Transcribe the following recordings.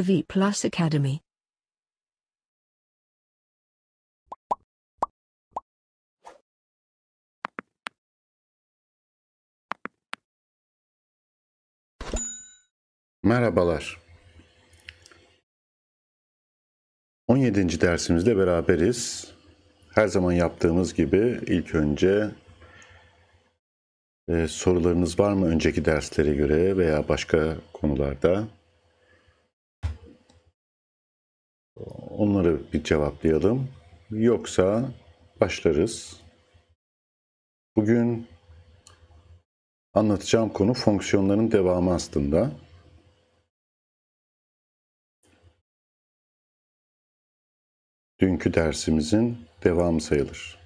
The V Plus Academy. Merhabalar. 17. dersimizde beraberiz. Her zaman yaptığımız gibi ilk önce e, sorularınız var mı önceki derslere göre veya başka konularda? Onları bir cevaplayalım. Yoksa başlarız. Bugün anlatacağım konu fonksiyonların devamı aslında. Dünkü dersimizin devamı sayılır.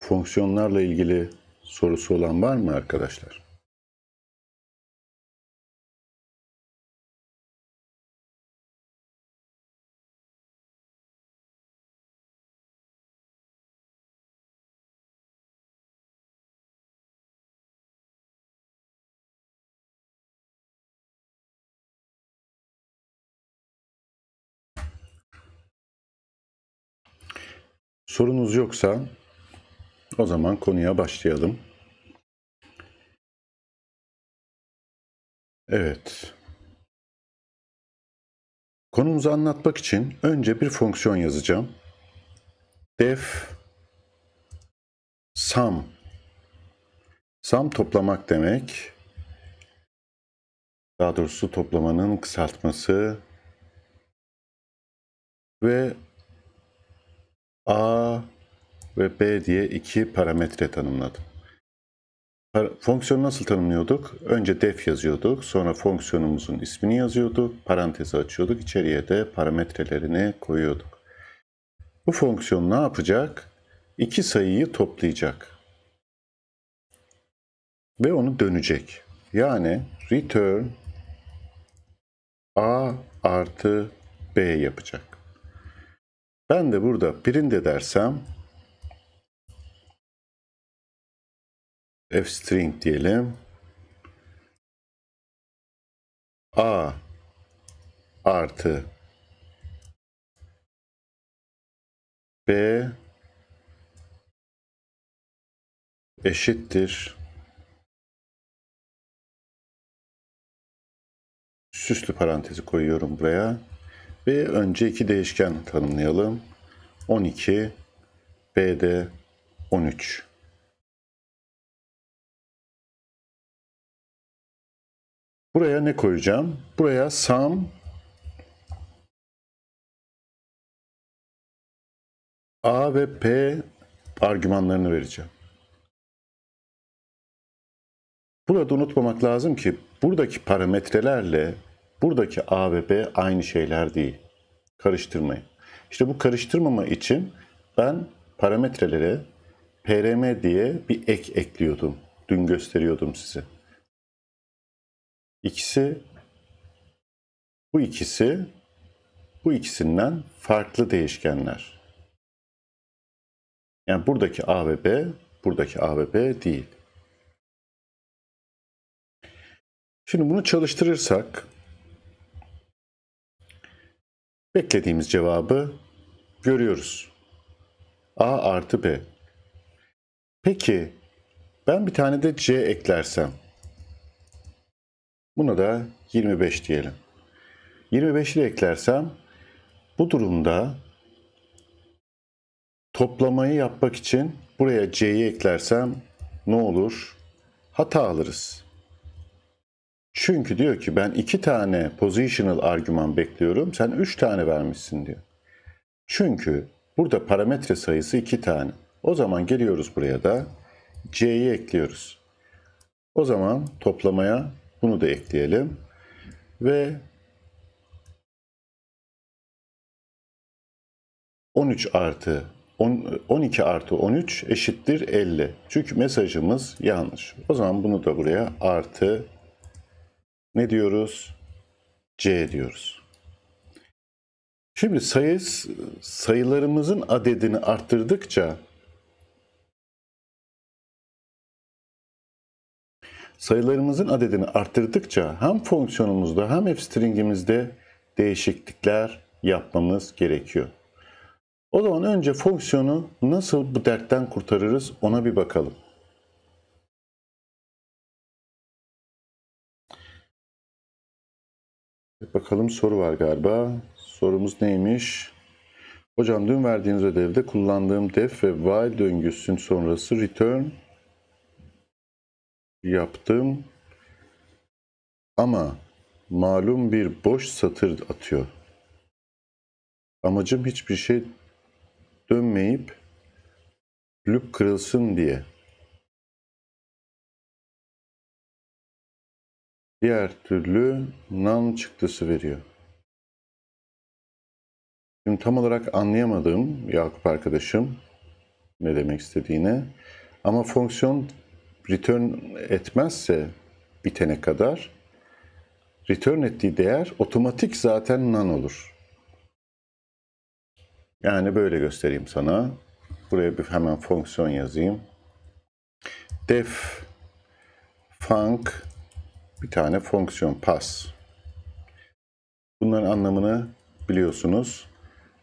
Fonksiyonlarla ilgili sorusu olan var mı arkadaşlar? Sorunuz yoksa o zaman konuya başlayalım. Evet. Konumuzu anlatmak için önce bir fonksiyon yazacağım. Def sum. Sum toplamak demek. Daha doğrusu toplamanın kısaltması ve A ve B diye iki parametre tanımladım. Fonksiyonu nasıl tanımlıyorduk? Önce def yazıyorduk, sonra fonksiyonumuzun ismini yazıyorduk, parantezi açıyorduk, içeriye de parametrelerini koyuyorduk. Bu fonksiyon ne yapacak? İki sayıyı toplayacak. Ve onu dönecek. Yani return a artı b yapacak. Ben de burada birinde dersem f-string diyelim. a artı b eşittir süslü parantezi koyuyorum buraya ve önce iki değişken tanımlayalım. 12, B'de 13. Buraya ne koyacağım? Buraya sum A ve P argümanlarını vereceğim. Burada unutmamak lazım ki buradaki parametrelerle Buradaki A ve B aynı şeyler değil. Karıştırmayın. İşte bu karıştırmama için ben parametrelere PRM diye bir ek ekliyordum. Dün gösteriyordum size. İkisi bu ikisi bu ikisinden farklı değişkenler. Yani buradaki A ve B, buradaki A ve B değil. Şimdi bunu çalıştırırsak Beklediğimiz cevabı görüyoruz. A artı B. Peki ben bir tane de C eklersem. Buna da 25 diyelim. 25 ile eklersem bu durumda toplamayı yapmak için buraya C'yi eklersem ne olur? Hata alırız. Çünkü diyor ki ben iki tane positional argüman bekliyorum. Sen üç tane vermişsin diyor. Çünkü burada parametre sayısı iki tane. O zaman geliyoruz buraya da C'yi ekliyoruz. O zaman toplamaya bunu da ekleyelim. Ve 13 artı 12 artı 13 eşittir 50. Çünkü mesajımız yanlış. O zaman bunu da buraya artı ne diyoruz? C diyoruz. Şimdi sayı, sayılarımızın adedini arttırdıkça sayılarımızın adedini arttırdıkça hem fonksiyonumuzda hem f stringimizde değişiklikler yapmamız gerekiyor. O zaman önce fonksiyonu nasıl bu dertten kurtarırız ona bir bakalım. Bakalım soru var galiba. Sorumuz neymiş? Hocam dün verdiğiniz ödevde kullandığım def ve while döngüsün sonrası return yaptım. Ama malum bir boş satır atıyor. Amacım hiçbir şey dönmeyip loop kırılsın diye. diğer türlü nan çıktısı veriyor. Şimdi tam olarak anlayamadım Yakup arkadaşım ne demek istediğini. Ama fonksiyon return etmezse bitene kadar return ettiği değer otomatik zaten nan olur. Yani böyle göstereyim sana. Buraya bir hemen fonksiyon yazayım. def funk bir tane fonksiyon pass. Bunların anlamını biliyorsunuz.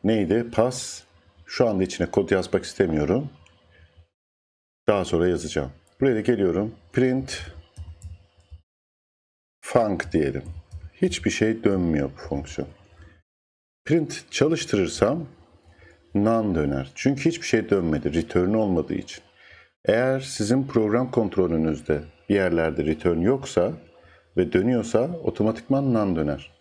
Neydi? Pass. Şu anda içine kod yazmak istemiyorum. Daha sonra yazacağım. Buraya da geliyorum. Print func diyelim. Hiçbir şey dönmüyor bu fonksiyon. Print çalıştırırsam nan döner. Çünkü hiçbir şey dönmedi. Return olmadığı için. Eğer sizin program kontrolünüzde bir yerlerde return yoksa ve dönüyorsa otomatikman nan döner.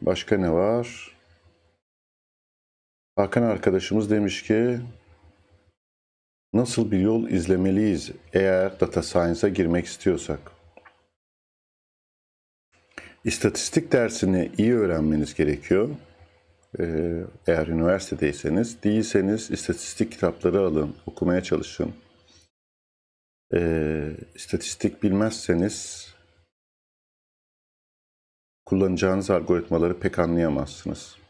Başka ne var? Hakan arkadaşımız demiş ki nasıl bir yol izlemeliyiz eğer data science'a girmek istiyorsak? İstatistik dersini iyi öğrenmeniz gerekiyor. Ee, eğer üniversitedeyseniz, değilseniz istatistik kitapları alın, okumaya çalışın e, istatistik bilmezseniz kullanacağınız algoritmaları pek anlayamazsınız.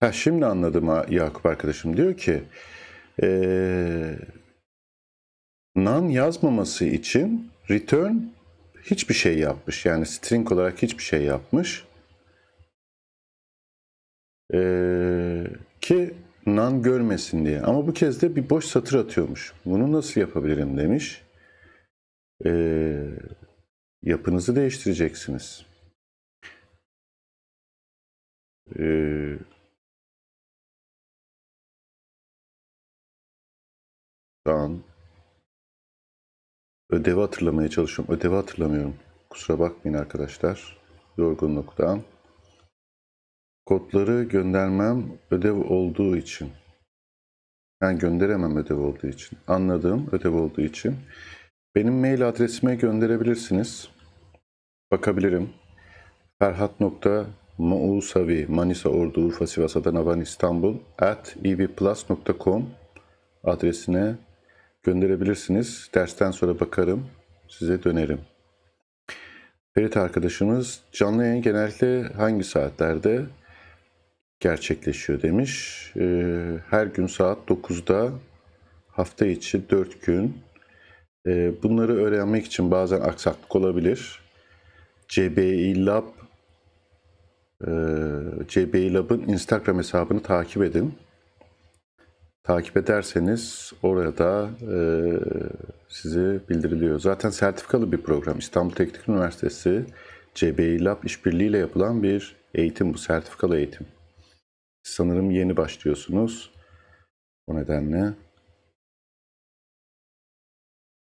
Ha, şimdi anladım ha, Yakup arkadaşım. Diyor ki e, nan yazmaması için return hiçbir şey yapmış. Yani string olarak hiçbir şey yapmış. Ee, ki nan görmesin diye. Ama bu kez de bir boş satır atıyormuş. Bunu nasıl yapabilirim demiş. Ee, yapınızı değiştireceksiniz. Ee, dan Ödevi hatırlamaya çalışıyorum. Ödevi hatırlamıyorum. Kusura bakmayın arkadaşlar. Yorgunluktan. Kodları göndermem ödev olduğu için. Yani gönderemem ödev olduğu için. Anladığım ödev olduğu için. Benim mail adresime gönderebilirsiniz. Bakabilirim. Ferhat.mausavi Manisa Ordu Urfa Sivas Adana Van İstanbul at evplus.com adresine gönderebilirsiniz. Dersten sonra bakarım, size dönerim. Ferit arkadaşımız canlı yayın genellikle hangi saatlerde gerçekleşiyor demiş. Ee, Her gün saat 9'da hafta içi 4 gün. Ee, bunları öğrenmek için bazen aksaklık olabilir. CBI Lab ee, CBI Lab'ın Instagram hesabını takip edin takip ederseniz orada e, size bildiriliyor. Zaten sertifikalı bir program. İstanbul Teknik Üniversitesi CBI Lab işbirliğiyle yapılan bir eğitim bu. Sertifikalı eğitim. Sanırım yeni başlıyorsunuz. O nedenle.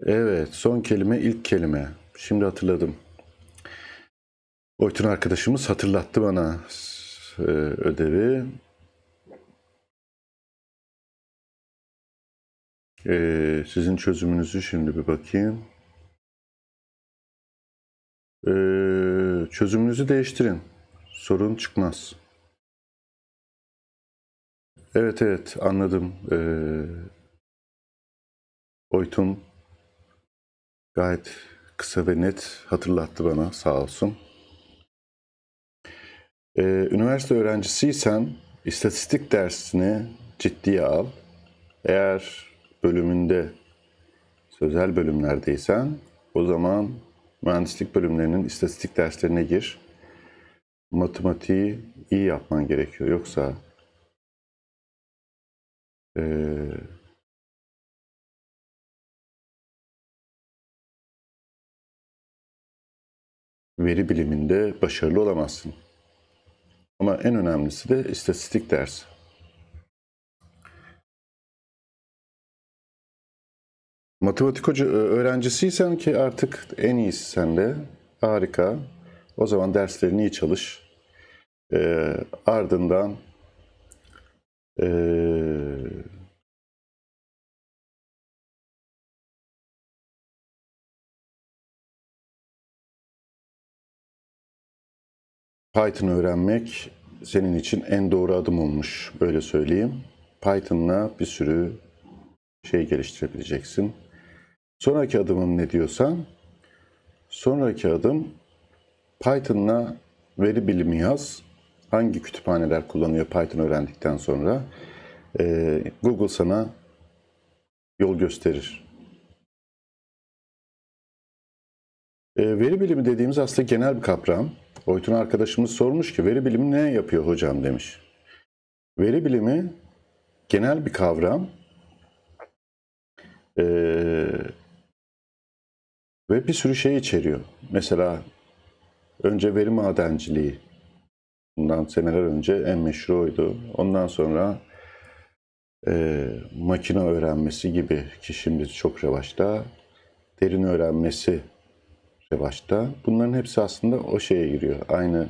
Evet, son kelime ilk kelime. Şimdi hatırladım. Oytun arkadaşımız hatırlattı bana e, ödevi. Ee, sizin çözümünüzü şimdi bir bakayım. Ee, çözümünüzü değiştirin. Sorun çıkmaz. Evet evet anladım. Ee, Oytun gayet kısa ve net hatırlattı bana sağ olsun. Ee, üniversite öğrencisiysen istatistik dersini ciddiye al. Eğer bölümünde sözel bölümlerdeysen o zaman mühendislik bölümlerinin istatistik derslerine gir. Matematiği iyi yapman gerekiyor. Yoksa e, veri biliminde başarılı olamazsın. Ama en önemlisi de istatistik dersi. Matematik hoca e, öğrencisiysen ki artık en iyisi sen de. Harika. O zaman derslerini iyi çalış. E, ardından e, Python öğrenmek senin için en doğru adım olmuş. Böyle söyleyeyim. Python'la bir sürü şey geliştirebileceksin. Sonraki adımım ne diyorsan, sonraki adım Python'la veri bilimi yaz. Hangi kütüphaneler kullanıyor Python öğrendikten sonra? Ee, Google sana yol gösterir. Ee, veri bilimi dediğimiz aslında genel bir kavram. Oytun arkadaşımız sormuş ki veri bilimi ne yapıyor hocam demiş. Veri bilimi genel bir kavram. Ee, ve bir sürü şey içeriyor. Mesela önce veri madenciliği. Bundan seneler önce en meşhur oydu. Ondan sonra e, makine öğrenmesi gibi ki şimdi çok revaçta. Derin öğrenmesi revaçta. Bunların hepsi aslında o şeye giriyor. Aynı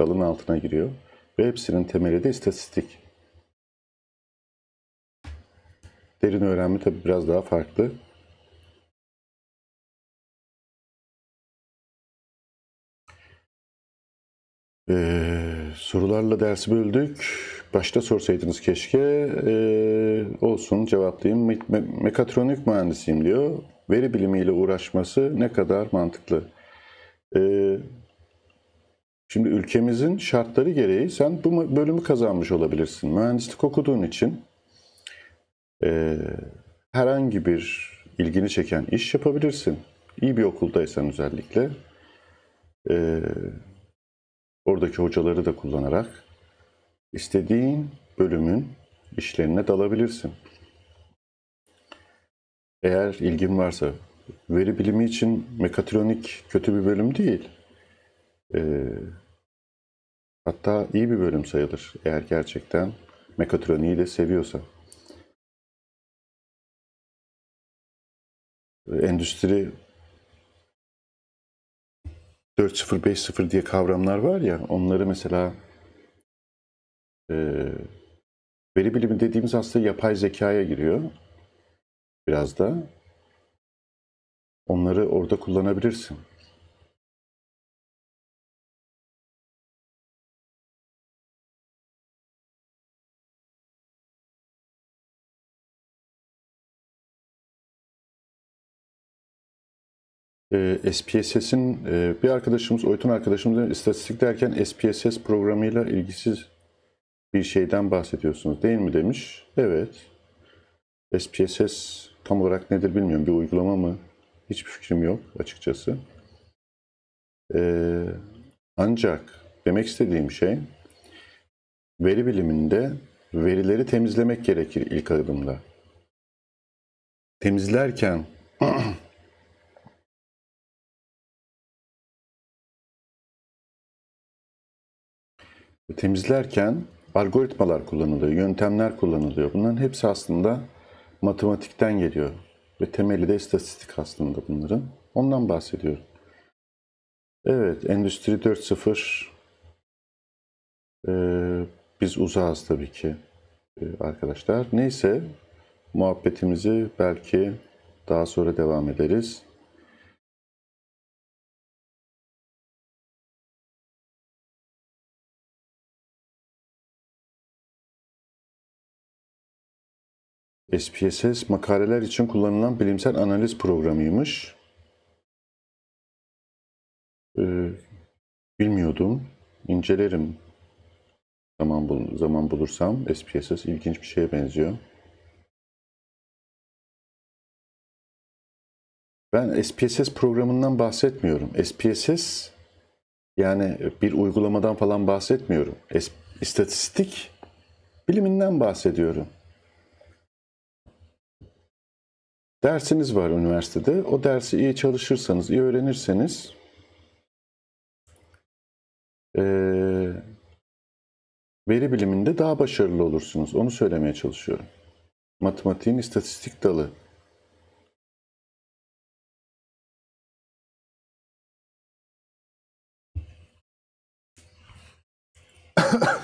dalın altına giriyor. Ve hepsinin temeli de istatistik. Derin öğrenme tabii biraz daha farklı. Ee, sorularla dersi böldük. Başta sorsaydınız keşke. Ee, olsun cevaplayayım. Me- me- mekatronik mühendisiyim diyor. Veri bilimiyle uğraşması ne kadar mantıklı? Ee, şimdi ülkemizin şartları gereği sen bu bölümü kazanmış olabilirsin. Mühendislik okuduğun için e, herhangi bir ilgini çeken iş yapabilirsin. İyi bir okuldaysan özellikle. Ee, Oradaki hocaları da kullanarak istediğin bölümün işlerine dalabilirsin. Eğer ilgin varsa veri bilimi için mekatronik kötü bir bölüm değil. Ee, hatta iyi bir bölüm sayılır eğer gerçekten mekatroniği de seviyorsa. E, endüstri 4-0, 5-0 diye kavramlar var ya onları mesela e, veri bilimi dediğimiz aslında yapay zekaya giriyor biraz da. Onları orada kullanabilirsin. e, ee, SPSS'in e, bir arkadaşımız, Oytun arkadaşımızın istatistik derken SPSS programıyla ilgisiz bir şeyden bahsediyorsunuz değil mi demiş. Evet. SPSS tam olarak nedir bilmiyorum. Bir uygulama mı? Hiçbir fikrim yok açıkçası. Ee, ancak demek istediğim şey veri biliminde verileri temizlemek gerekir ilk adımda. Temizlerken temizlerken algoritmalar kullanılıyor, yöntemler kullanılıyor. Bunların hepsi aslında matematikten geliyor ve temeli de istatistik aslında bunların. Ondan bahsediyorum. Evet, Endüstri 4.0 ee, biz uzağız tabii ki e, arkadaşlar. Neyse, muhabbetimizi belki daha sonra devam ederiz. SPSS makaleler için kullanılan bilimsel analiz programıymış. Ee, bilmiyordum. İncelerim zaman, bul zaman bulursam. SPSS ilginç bir şeye benziyor. Ben SPSS programından bahsetmiyorum. SPSS yani bir uygulamadan falan bahsetmiyorum. Es istatistik biliminden bahsediyorum. Dersiniz var üniversitede. O dersi iyi çalışırsanız, iyi öğrenirseniz e, veri biliminde daha başarılı olursunuz. Onu söylemeye çalışıyorum. Matematiğin istatistik dalı.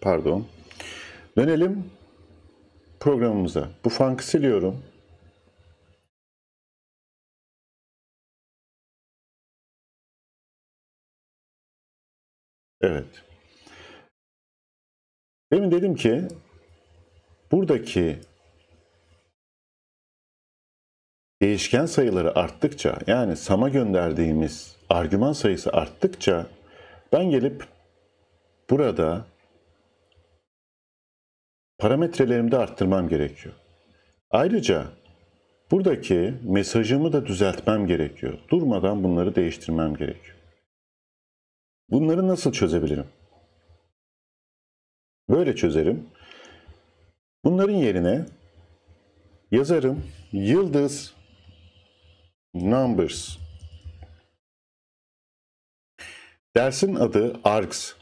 Pardon. Dönelim programımıza. Bu funk'ı siliyorum. Evet. Demin dedim ki buradaki değişken sayıları arttıkça yani sama gönderdiğimiz argüman sayısı arttıkça ben gelip burada parametrelerimi de arttırmam gerekiyor. Ayrıca buradaki mesajımı da düzeltmem gerekiyor. Durmadan bunları değiştirmem gerekiyor. Bunları nasıl çözebilirim? Böyle çözerim. Bunların yerine yazarım yıldız numbers. Dersin adı Arcs.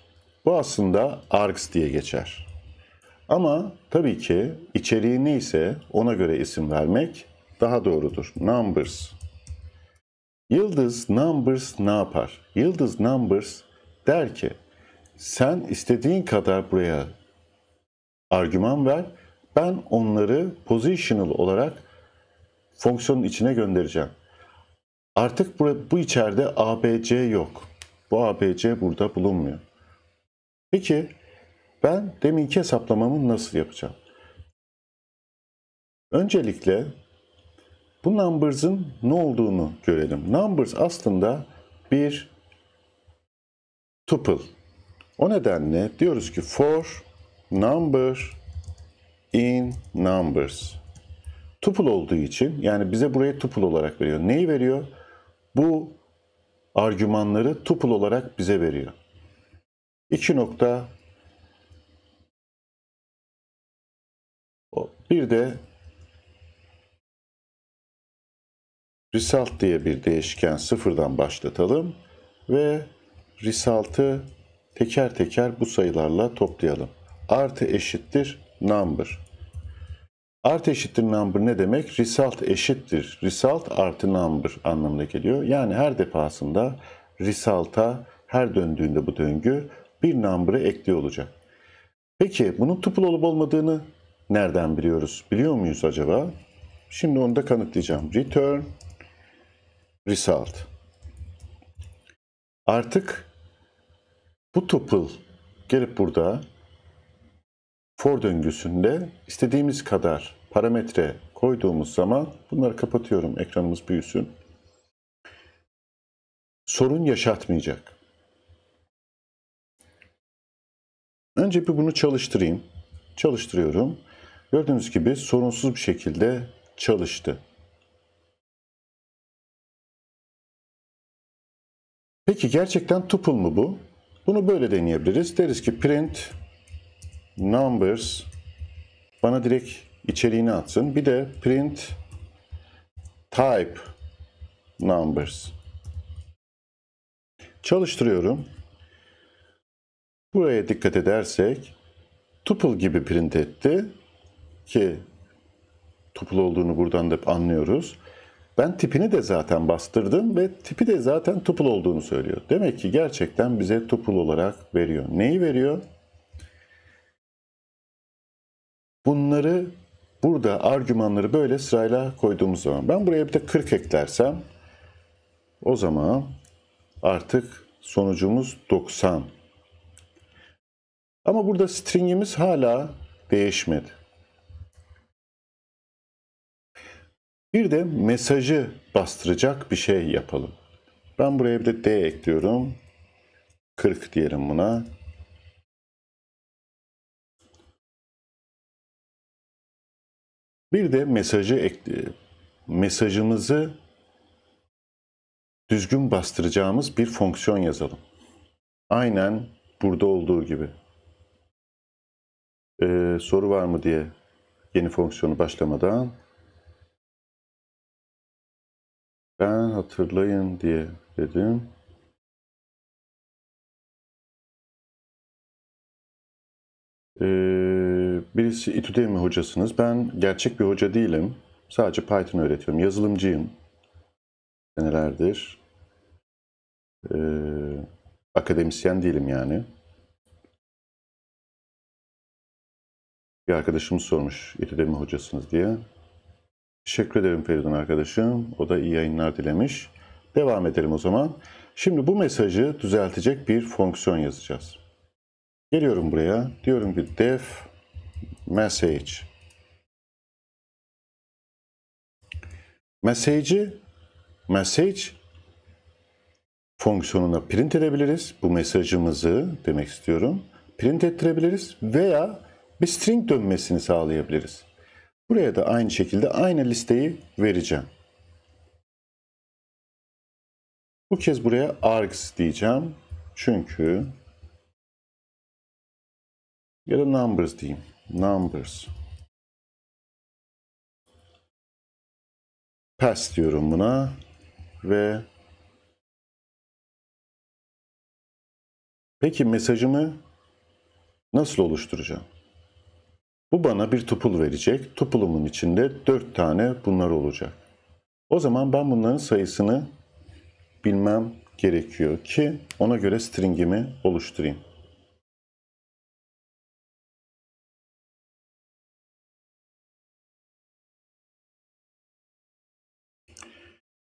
Bu aslında Arcs diye geçer. Ama tabii ki içeriği neyse ona göre isim vermek daha doğrudur. Numbers. Yıldız numbers ne yapar? Yıldız numbers der ki sen istediğin kadar buraya argüman ver. Ben onları positional olarak fonksiyonun içine göndereceğim. Artık bu, bu içeride ABC yok. Bu ABC burada bulunmuyor. Peki ben deminki hesaplamamı nasıl yapacağım? Öncelikle bu numbers'ın ne olduğunu görelim. Numbers aslında bir tuple. O nedenle diyoruz ki for number in numbers. Tuple olduğu için yani bize buraya tuple olarak veriyor. Neyi veriyor? Bu argümanları tuple olarak bize veriyor. 2 nokta bir de result diye bir değişken sıfırdan başlatalım ve Result'ı teker teker bu sayılarla toplayalım. Artı eşittir number. Artı eşittir number ne demek? Result eşittir. Result artı number anlamına geliyor. Yani her defasında result'a her döndüğünde bu döngü bir number'ı ekliyor olacak. Peki bunun tuple olup olmadığını nereden biliyoruz? Biliyor muyuz acaba? Şimdi onu da kanıtlayacağım. Return result. Artık bu tuple gelip burada for döngüsünde istediğimiz kadar parametre koyduğumuz zaman bunları kapatıyorum ekranımız büyüsün. Sorun yaşatmayacak. Önce bir bunu çalıştırayım. Çalıştırıyorum. Gördüğünüz gibi sorunsuz bir şekilde çalıştı. Peki gerçekten tuple mu bu? Bunu böyle deneyebiliriz. Deriz ki print numbers bana direkt içeriğini atsın. Bir de print type numbers. Çalıştırıyorum. Buraya dikkat edersek tuple gibi print etti ki tuple olduğunu buradan da anlıyoruz. Ben tipini de zaten bastırdım ve tipi de zaten tupul olduğunu söylüyor. Demek ki gerçekten bize tupul olarak veriyor. Neyi veriyor? Bunları burada argümanları böyle sırayla koyduğumuz zaman. Ben buraya bir de 40 eklersem o zaman artık sonucumuz 90. Ama burada stringimiz hala değişmedi. Bir de mesajı bastıracak bir şey yapalım. Ben buraya bir de D ekliyorum. 40 diyelim buna. Bir de mesajı ekli mesajımızı düzgün bastıracağımız bir fonksiyon yazalım. Aynen burada olduğu gibi. Ee, soru var mı diye yeni fonksiyonu başlamadan Ben hatırlayın diye dedim. Ee, birisi İTÜ'demi hocasınız. Ben gerçek bir hoca değilim. Sadece Python öğretiyorum. Yazılımcıyım. Senelerdir. Ee, akademisyen değilim yani. Bir arkadaşımız sormuş İTÜ'de mi hocasınız diye. Teşekkür ederim Feridun arkadaşım. O da iyi yayınlar dilemiş. Devam edelim o zaman. Şimdi bu mesajı düzeltecek bir fonksiyon yazacağız. Geliyorum buraya. Diyorum bir def message. Message'i message fonksiyonuna print edebiliriz. Bu mesajımızı demek istiyorum. Print ettirebiliriz veya bir string dönmesini sağlayabiliriz. Buraya da aynı şekilde aynı listeyi vereceğim. Bu kez buraya args diyeceğim. Çünkü ya da numbers diyeyim. Numbers. Pass diyorum buna ve peki mesajımı nasıl oluşturacağım? Bu bana bir tupul verecek. Tupulumun içinde dört tane bunlar olacak. O zaman ben bunların sayısını bilmem gerekiyor ki ona göre stringimi oluşturayım.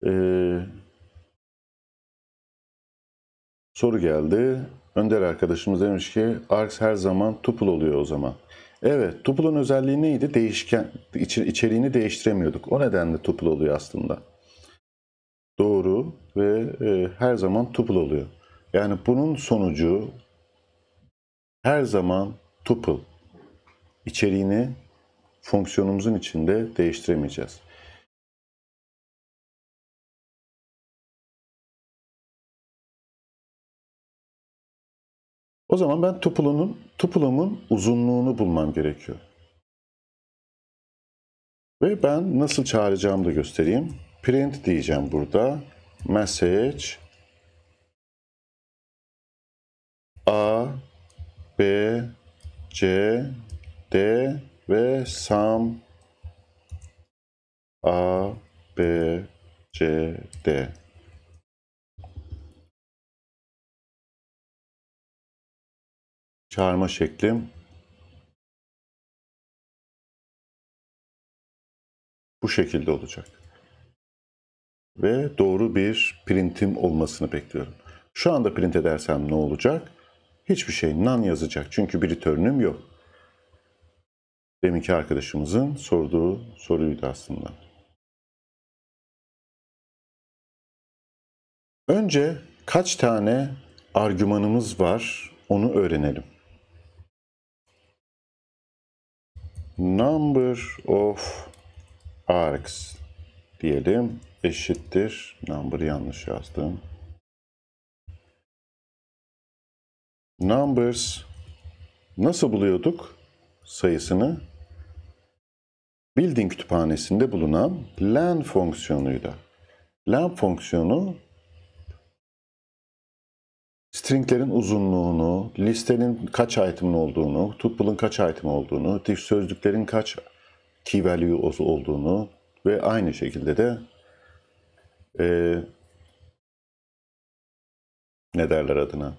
Ee, soru geldi. Önder arkadaşımız demiş ki args her zaman tupul oluyor o zaman. Evet, tuple'ın özelliği neydi? Değişken, içeriğini değiştiremiyorduk. O nedenle tuple oluyor aslında. Doğru ve e, her zaman tuple oluyor. Yani bunun sonucu her zaman tuple. İçeriğini fonksiyonumuzun içinde değiştiremeyeceğiz. O zaman ben tupulunun, tupulumun uzunluğunu bulmam gerekiyor. Ve ben nasıl çağıracağımı da göstereyim. Print diyeceğim burada. Message A B C D ve Sam A B C D çağırma şekli. Bu şekilde olacak. Ve doğru bir printim olmasını bekliyorum. Şu anda print edersem ne olacak? Hiçbir şey nan yazacak. Çünkü bir return'üm yok. Deminki arkadaşımızın sorduğu soruydu aslında. Önce kaç tane argümanımız var onu öğrenelim. number of arcs diyelim eşittir. Number yanlış yazdım. Numbers nasıl buluyorduk sayısını? Building kütüphanesinde bulunan len fonksiyonuyla. Len fonksiyonu stringlerin uzunluğunu, listenin kaç item'ın olduğunu, tuple'ın kaç item olduğunu, dif sözlüklerin kaç key value olduğunu ve aynı şekilde de e, ne derler adına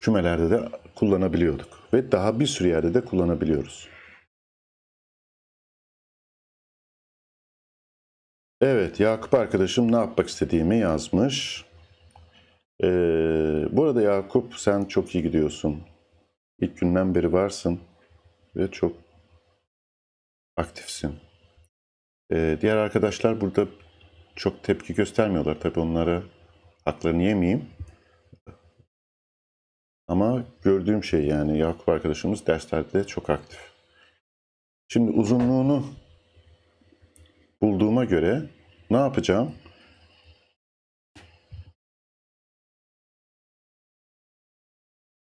kümelerde de kullanabiliyorduk ve daha bir sürü yerde de kullanabiliyoruz. Evet, Yakup arkadaşım ne yapmak istediğimi yazmış. Ee, bu arada Yakup sen çok iyi gidiyorsun. İlk günden beri varsın ve çok aktifsin. Ee, diğer arkadaşlar burada çok tepki göstermiyorlar. Tabii onlara haklarını yemeyeyim. Ama gördüğüm şey yani Yakup arkadaşımız derslerde çok aktif. Şimdi uzunluğunu bulduğuma göre ne yapacağım?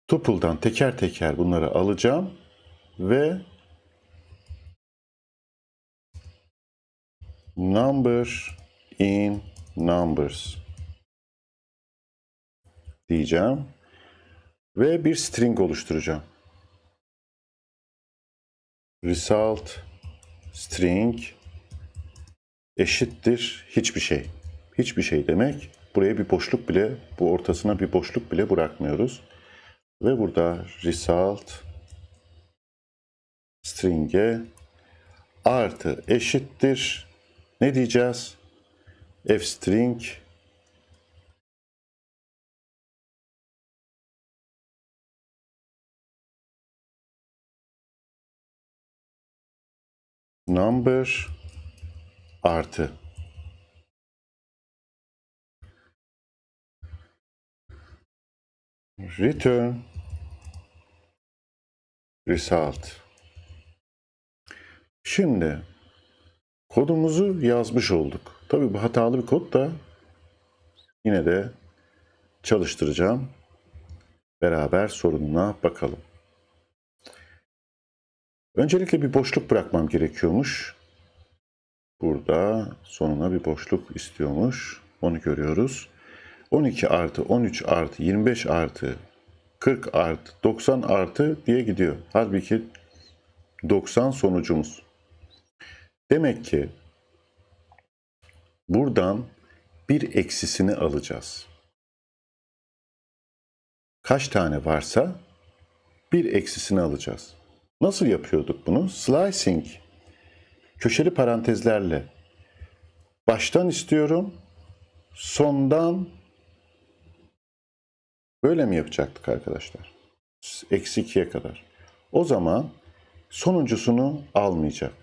Tuple'dan teker teker bunları alacağım ve number in numbers diyeceğim ve bir string oluşturacağım. Result string eşittir hiçbir şey. Hiçbir şey demek. Buraya bir boşluk bile, bu ortasına bir boşluk bile bırakmıyoruz. Ve burada result string'e artı eşittir. Ne diyeceğiz? f string number artı return result. Şimdi kodumuzu yazmış olduk. Tabi bu hatalı bir kod da yine de çalıştıracağım. Beraber sorununa bakalım. Öncelikle bir boşluk bırakmam gerekiyormuş. Burada sonuna bir boşluk istiyormuş. Onu görüyoruz. 12 artı 13 artı 25 artı 40 artı 90 artı diye gidiyor. Halbuki 90 sonucumuz. Demek ki buradan bir eksisini alacağız. Kaç tane varsa bir eksisini alacağız. Nasıl yapıyorduk bunu? Slicing. Köşeli parantezlerle. Baştan istiyorum, sondan Böyle mi yapacaktık arkadaşlar? Eksi 2'ye kadar. O zaman sonuncusunu almayacak.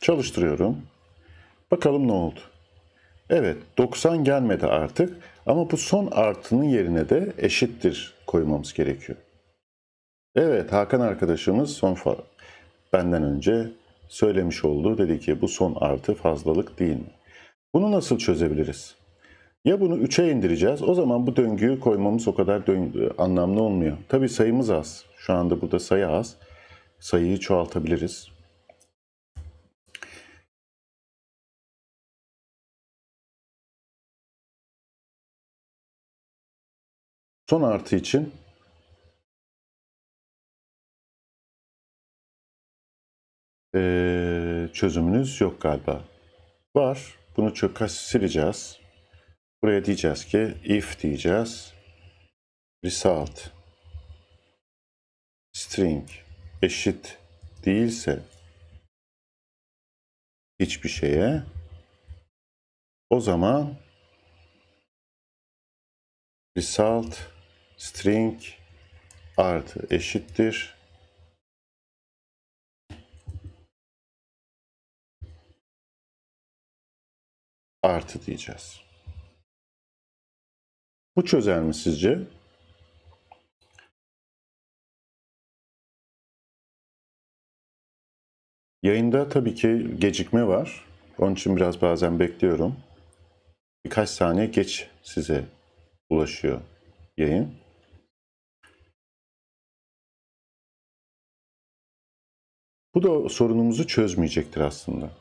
Çalıştırıyorum. Bakalım ne oldu? Evet 90 gelmedi artık ama bu son artının yerine de eşittir koymamız gerekiyor. Evet Hakan arkadaşımız son benden önce söylemiş oldu. Dedi ki bu son artı fazlalık değil mi? Bunu nasıl çözebiliriz? Ya bunu 3'e indireceğiz. O zaman bu döngüyü koymamız o kadar anlamlı olmuyor. Tabi sayımız az. Şu anda burada sayı az. Sayıyı çoğaltabiliriz. Son artı için e, çözümünüz yok galiba. Var. Bunu çok sileceğiz. Buraya diyeceğiz ki if diyeceğiz. Result string eşit değilse hiçbir şeye o zaman result string artı eşittir artı diyeceğiz. Bu çözer mi sizce? Yayında tabii ki gecikme var. Onun için biraz bazen bekliyorum. Birkaç saniye geç size ulaşıyor yayın. Bu da sorunumuzu çözmeyecektir aslında.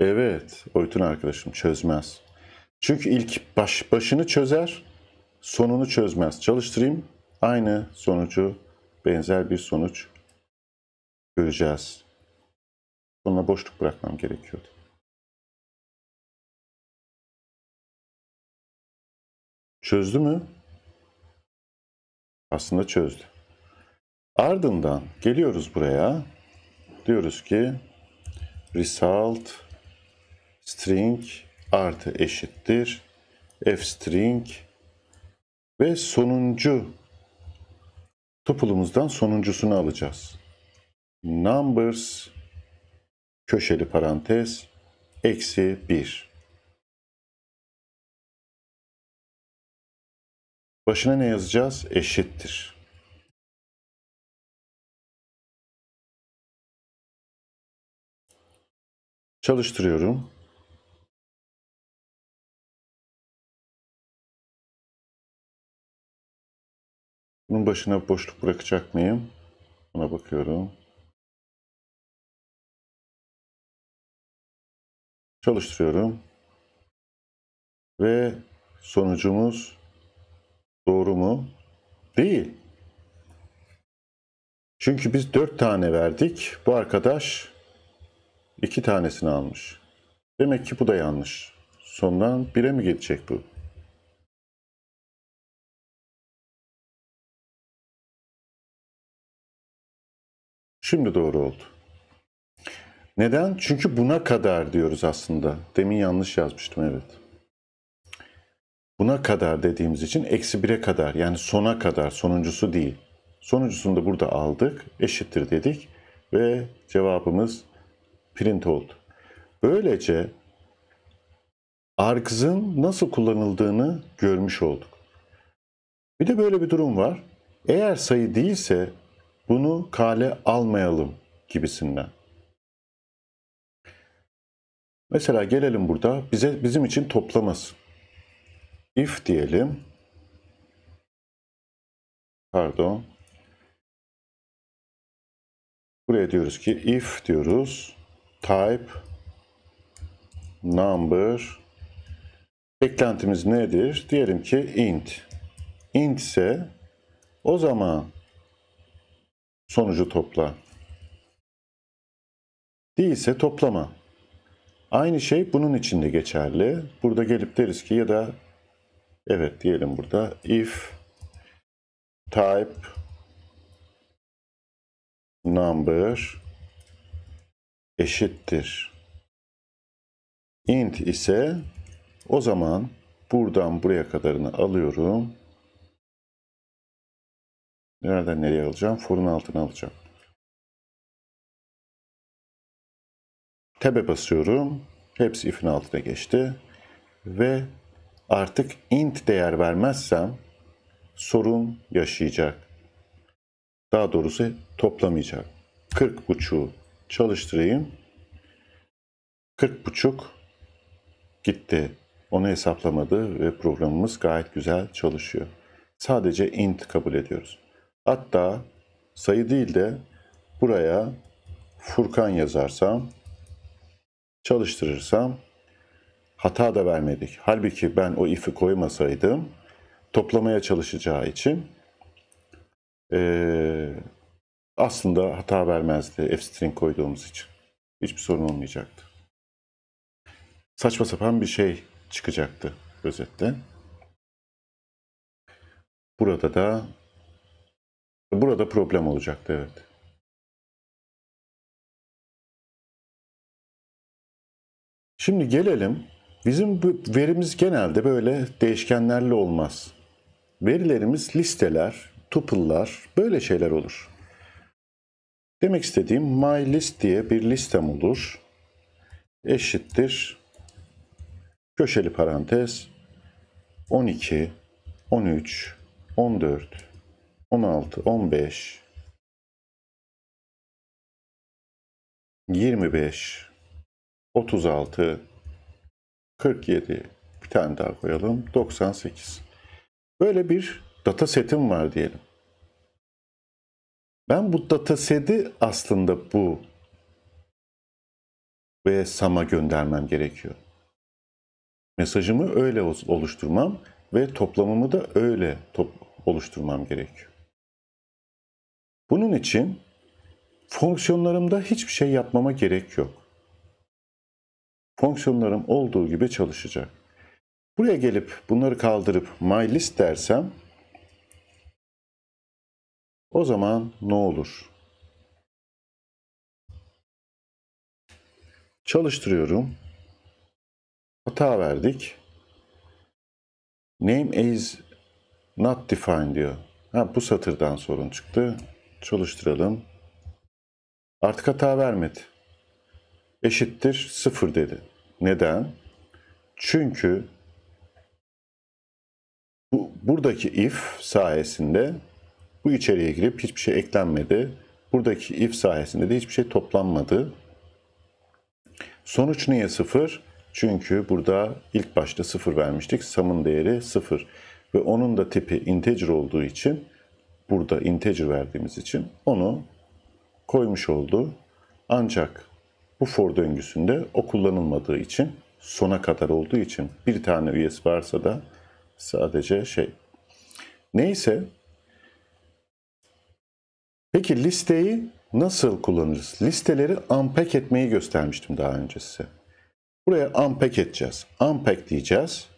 Evet, Oytun arkadaşım çözmez. Çünkü ilk baş, başını çözer, sonunu çözmez. Çalıştırayım, aynı sonucu, benzer bir sonuç göreceğiz. Sonuna boşluk bırakmam gerekiyordu. Çözdü mü? Aslında çözdü. Ardından geliyoruz buraya. Diyoruz ki result string artı eşittir f string ve sonuncu tupulumuzdan sonuncusunu alacağız. Numbers köşeli parantez eksi 1. Başına ne yazacağız? Eşittir. Çalıştırıyorum. Bunun başına boşluk bırakacak mıyım? Buna bakıyorum. Çalıştırıyorum. Ve sonucumuz doğru mu? Değil. Çünkü biz 4 tane verdik. Bu arkadaş 2 tanesini almış. Demek ki bu da yanlış. Sondan 1'e mi gelecek bu? Şimdi doğru oldu. Neden? Çünkü buna kadar diyoruz aslında. Demin yanlış yazmıştım evet. Buna kadar dediğimiz için eksi bire kadar yani sona kadar sonuncusu değil. Sonuncusunu da burada aldık eşittir dedik ve cevabımız print oldu. Böylece argzın nasıl kullanıldığını görmüş olduk. Bir de böyle bir durum var. Eğer sayı değilse bunu kale almayalım gibisinden. Mesela gelelim burada bize bizim için toplaması. If diyelim. Pardon. Buraya diyoruz ki if diyoruz. Type number beklentimiz nedir? Diyelim ki int. Int ise o zaman Sonucu topla. Değilse toplama. Aynı şey bunun için de geçerli. Burada gelip deriz ki ya da evet diyelim burada if type number eşittir int ise o zaman buradan buraya kadarını alıyorum. Nereden nereye alacağım? Forun altına alacağım. Tab'e basıyorum. Hepsi if'in altına geçti. Ve artık int değer vermezsem sorun yaşayacak. Daha doğrusu toplamayacak. 40 buçu çalıştırayım. 40 buçuk gitti. Onu hesaplamadı ve programımız gayet güzel çalışıyor. Sadece int kabul ediyoruz. Hatta sayı değil de buraya Furkan yazarsam, çalıştırırsam hata da vermedik. Halbuki ben o if'i koymasaydım toplamaya çalışacağı için ee, aslında hata vermezdi f-string koyduğumuz için. Hiçbir sorun olmayacaktı. Saçma sapan bir şey çıkacaktı özetle. Burada da Burada problem olacaktı evet. Şimdi gelelim. Bizim bu verimiz genelde böyle değişkenlerle olmaz. Verilerimiz listeler, tuple'lar, böyle şeyler olur. Demek istediğim my list diye bir listem olur. Eşittir. Köşeli parantez 12, 13, 14, 16, 15, 25, 36, 47, bir tane daha koyalım, 98. Böyle bir data setim var diyelim. Ben bu data seti aslında bu ve SAM'a göndermem gerekiyor. Mesajımı öyle oluşturmam ve toplamımı da öyle top oluşturmam gerekiyor. Bunun için fonksiyonlarımda hiçbir şey yapmama gerek yok. Fonksiyonlarım olduğu gibi çalışacak. Buraya gelip bunları kaldırıp my list dersem o zaman ne olur? Çalıştırıyorum. Hata verdik. Name is not defined diyor. Ha, bu satırdan sorun çıktı. Çalıştıralım. Artık hata vermedi. Eşittir sıfır dedi. Neden? Çünkü bu, buradaki if sayesinde bu içeriye girip hiçbir şey eklenmedi. Buradaki if sayesinde de hiçbir şey toplanmadı. Sonuç niye sıfır? Çünkü burada ilk başta sıfır vermiştik. Sam'ın değeri sıfır ve onun da tipi integer olduğu için burada integer verdiğimiz için onu koymuş oldu. Ancak bu for döngüsünde o kullanılmadığı için sona kadar olduğu için bir tane üyesi varsa da sadece şey. Neyse Peki listeyi nasıl kullanırız? Listeleri unpack etmeyi göstermiştim daha önce size. Buraya unpack edeceğiz. Unpack diyeceğiz.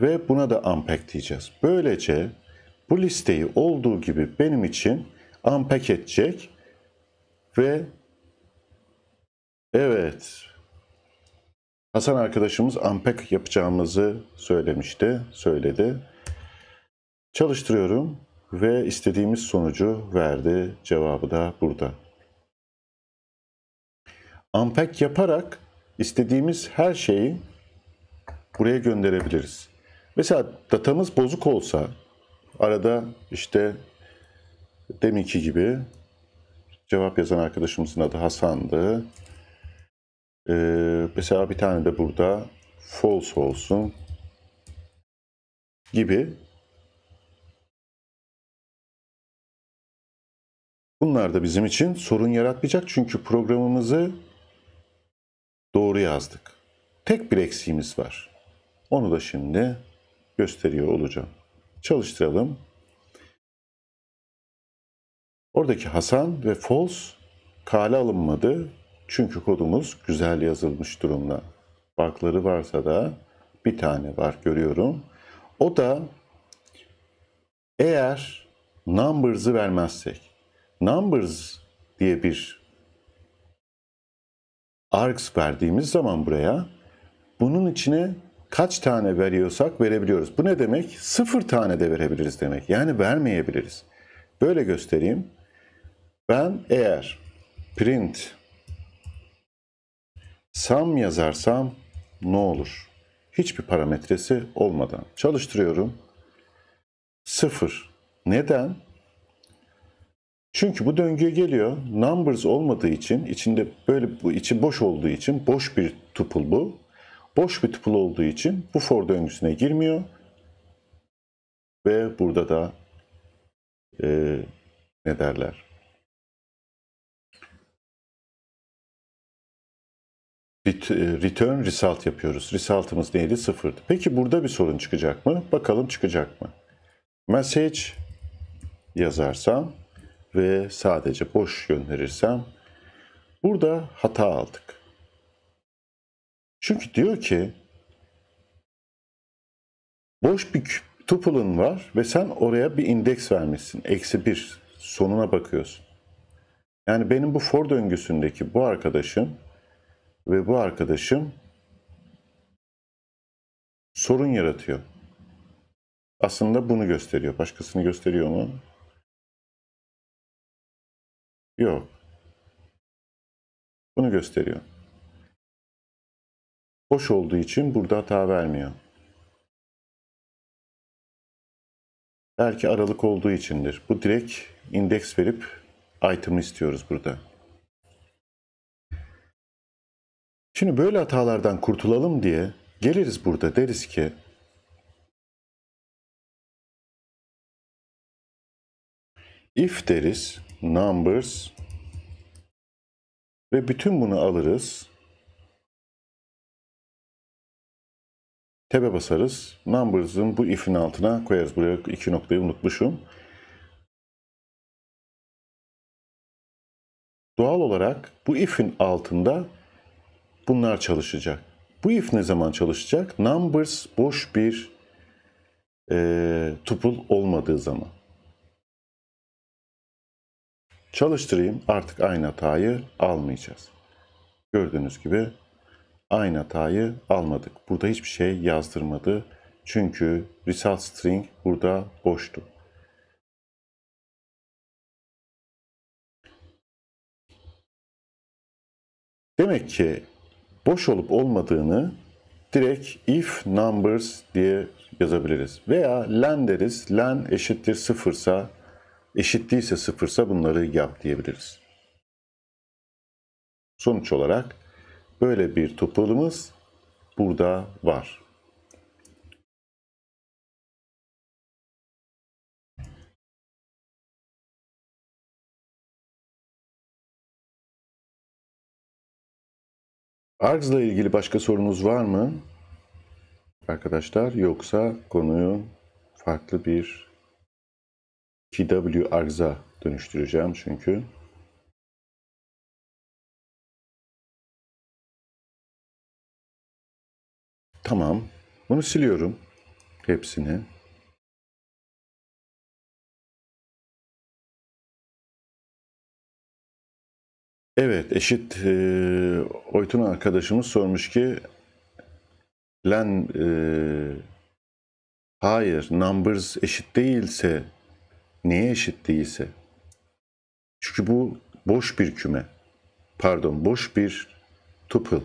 Ve buna da unpack diyeceğiz. Böylece bu listeyi olduğu gibi benim için unpack edecek ve evet Hasan arkadaşımız unpack yapacağımızı söylemişti, söyledi. Çalıştırıyorum ve istediğimiz sonucu verdi. Cevabı da burada. Unpack yaparak istediğimiz her şeyi buraya gönderebiliriz. Mesela datamız bozuk olsa Arada işte deminki gibi cevap yazan arkadaşımızın adı Hasan'dı. Ee, mesela bir tane de burada false olsun gibi. Bunlar da bizim için sorun yaratmayacak çünkü programımızı doğru yazdık. Tek bir eksiğimiz var. Onu da şimdi gösteriyor olacağım çalıştıralım. Oradaki Hasan ve false kale alınmadı. Çünkü kodumuz güzel yazılmış durumda. Farkları varsa da bir tane var görüyorum. O da eğer numbers'ı vermezsek numbers diye bir args verdiğimiz zaman buraya bunun içine kaç tane veriyorsak verebiliyoruz. Bu ne demek? Sıfır tane de verebiliriz demek. Yani vermeyebiliriz. Böyle göstereyim. Ben eğer print sam yazarsam ne olur? Hiçbir parametresi olmadan çalıştırıyorum. Sıfır. Neden? Çünkü bu döngüye geliyor. Numbers olmadığı için, içinde böyle bu içi boş olduğu için boş bir tuple bu boş bir tuple olduğu için bu for döngüsüne girmiyor. Ve burada da e, ne derler? E, return result yapıyoruz. Result'ımız neydi? Sıfırdı. Peki burada bir sorun çıkacak mı? Bakalım çıkacak mı? Message yazarsam ve sadece boş gönderirsem burada hata aldık. Çünkü diyor ki boş bir tuple'ın var ve sen oraya bir indeks vermişsin. Eksi bir sonuna bakıyorsun. Yani benim bu for döngüsündeki bu arkadaşım ve bu arkadaşım sorun yaratıyor. Aslında bunu gösteriyor. Başkasını gösteriyor mu? Yok. Bunu gösteriyor. Boş olduğu için burada hata vermiyor. Belki aralık olduğu içindir. Bu direkt indeks verip item'ı istiyoruz burada. Şimdi böyle hatalardan kurtulalım diye geliriz burada deriz ki if deriz numbers ve bütün bunu alırız Tab'e basarız. Numbers'ın bu if'in altına koyarız. Buraya iki noktayı unutmuşum. Doğal olarak bu if'in altında bunlar çalışacak. Bu if ne zaman çalışacak? Numbers boş bir e, tuple olmadığı zaman. Çalıştırayım. Artık aynı hatayı almayacağız. Gördüğünüz gibi aynı hatayı almadık. Burada hiçbir şey yazdırmadı. Çünkü result string burada boştu. Demek ki boş olup olmadığını direkt if numbers diye yazabiliriz. Veya len deriz. Len eşittir sıfırsa, eşit değilse sıfırsa bunları yap diyebiliriz. Sonuç olarak Böyle bir toprağımız burada var. Argz'la ilgili başka sorunuz var mı? Arkadaşlar yoksa konuyu farklı bir TW Argz'a dönüştüreceğim çünkü. Tamam. Bunu siliyorum. Hepsini. Evet, eşit e, Oytun arkadaşımız sormuş ki len e, hayır numbers eşit değilse niye eşit değilse? Çünkü bu boş bir küme. Pardon, boş bir tuple.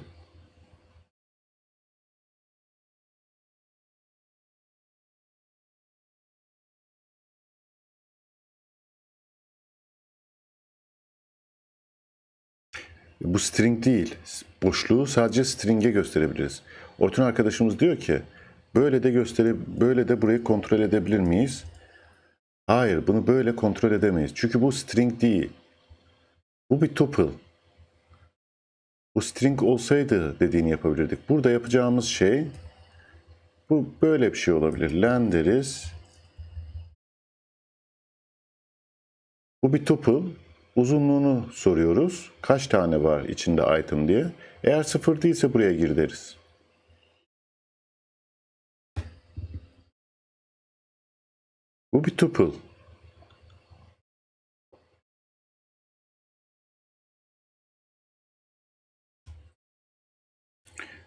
Bu string değil. Boşluğu sadece string'e gösterebiliriz. Ortun arkadaşımız diyor ki böyle de göstere böyle de burayı kontrol edebilir miyiz? Hayır, bunu böyle kontrol edemeyiz. Çünkü bu string değil. Bu bir tuple. Bu string olsaydı dediğini yapabilirdik. Burada yapacağımız şey bu böyle bir şey olabilir. Len deriz. Bu bir tuple. Uzunluğunu soruyoruz. Kaç tane var içinde item diye. Eğer sıfır değilse buraya gir deriz. Bu bir tuple.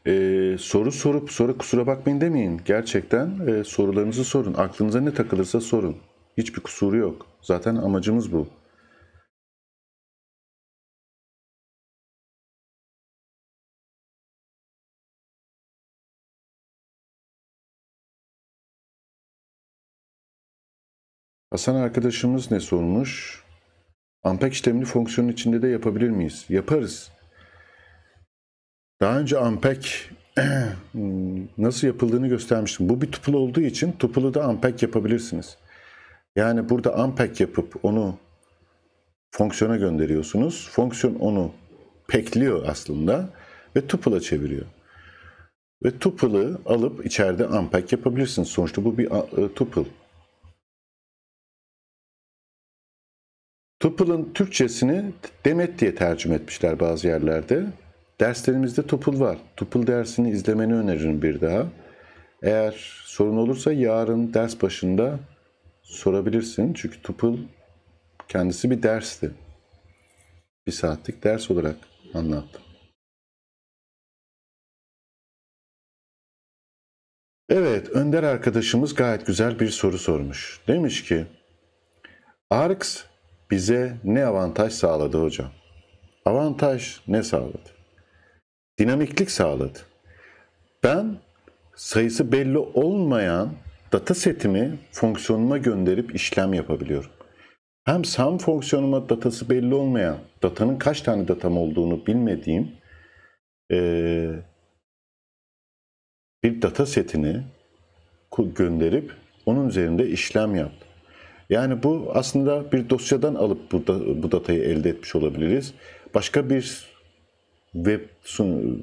Ee, soru sorup sonra kusura bakmayın demeyin. Gerçekten e, sorularınızı sorun. Aklınıza ne takılırsa sorun. Hiçbir kusuru yok. Zaten amacımız bu. Hasan arkadaşımız ne sormuş? Ampek işlemini fonksiyonun içinde de yapabilir miyiz? Yaparız. Daha önce Ampek hmm, nasıl yapıldığını göstermiştim. Bu bir tuple olduğu için tuple'ı da Ampek yapabilirsiniz. Yani burada Ampek yapıp onu fonksiyona gönderiyorsunuz. Fonksiyon onu pekliyor aslında ve tuple'a çeviriyor. Ve tuple'ı alıp içeride ampek yapabilirsiniz. Sonuçta bu bir e, tuple. Tupul'un Türkçesini demet diye tercüme etmişler bazı yerlerde. Derslerimizde Tupul var. Tupul dersini izlemeni öneririm bir daha. Eğer sorun olursa yarın ders başında sorabilirsin. Çünkü Tupul kendisi bir dersti. Bir saatlik ders olarak anlattım. Evet, Önder arkadaşımız gayet güzel bir soru sormuş. Demiş ki, Arx bize ne avantaj sağladı hocam? Avantaj ne sağladı? Dinamiklik sağladı. Ben sayısı belli olmayan data setimi fonksiyonuma gönderip işlem yapabiliyorum. Hem sam fonksiyonuma datası belli olmayan, datanın kaç tane datam olduğunu bilmediğim ee, bir data setini gönderip onun üzerinde işlem yaptım. Yani bu aslında bir dosyadan alıp burada, bu datayı elde etmiş olabiliriz. Başka bir web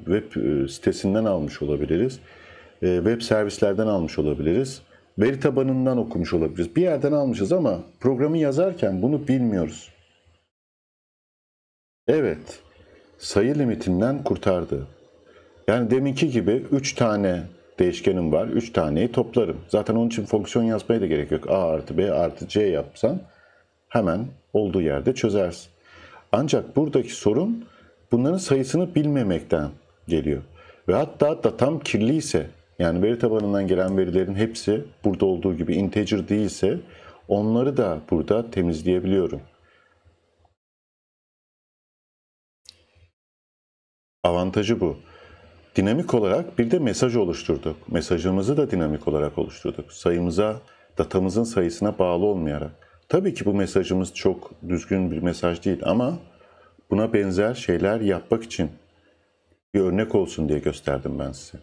web e, sitesinden almış olabiliriz. E, web servislerden almış olabiliriz. Veri tabanından okumuş olabiliriz. Bir yerden almışız ama programı yazarken bunu bilmiyoruz. Evet. Sayı limitinden kurtardı. Yani deminki gibi 3 tane değişkenim var. 3 taneyi toplarım. Zaten onun için fonksiyon yazmaya da gerek yok. A artı B artı C yapsan hemen olduğu yerde çözersin. Ancak buradaki sorun bunların sayısını bilmemekten geliyor. Ve hatta hatta tam kirli ise yani veri tabanından gelen verilerin hepsi burada olduğu gibi integer değilse onları da burada temizleyebiliyorum. Avantajı bu dinamik olarak bir de mesaj oluşturduk. Mesajımızı da dinamik olarak oluşturduk. Sayımıza, datamızın sayısına bağlı olmayarak. Tabii ki bu mesajımız çok düzgün bir mesaj değil ama buna benzer şeyler yapmak için bir örnek olsun diye gösterdim ben size.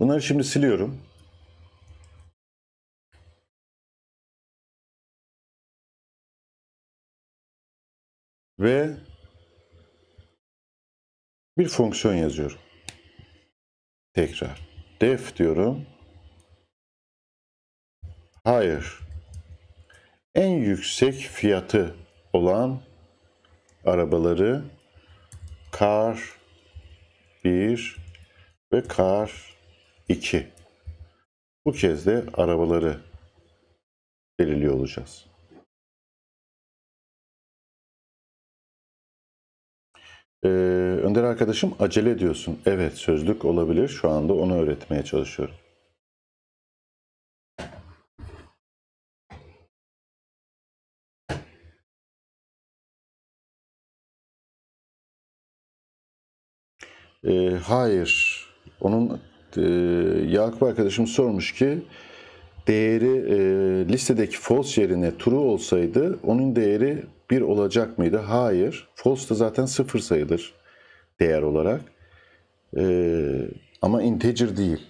Bunları şimdi siliyorum. Ve bir fonksiyon yazıyorum. Tekrar. Def diyorum. Hayır. En yüksek fiyatı olan arabaları car 1 ve car 2. Bu kez de arabaları belirliyor olacağız. Ee, Önder arkadaşım acele diyorsun. Evet sözlük olabilir. Şu anda onu öğretmeye çalışıyorum. Ee, hayır. Onun e, Yakup arkadaşım sormuş ki değeri e, listedeki false yerine true olsaydı onun değeri 1 olacak mıydı? Hayır. False da zaten 0 sayılır değer olarak. Ee, ama integer değil.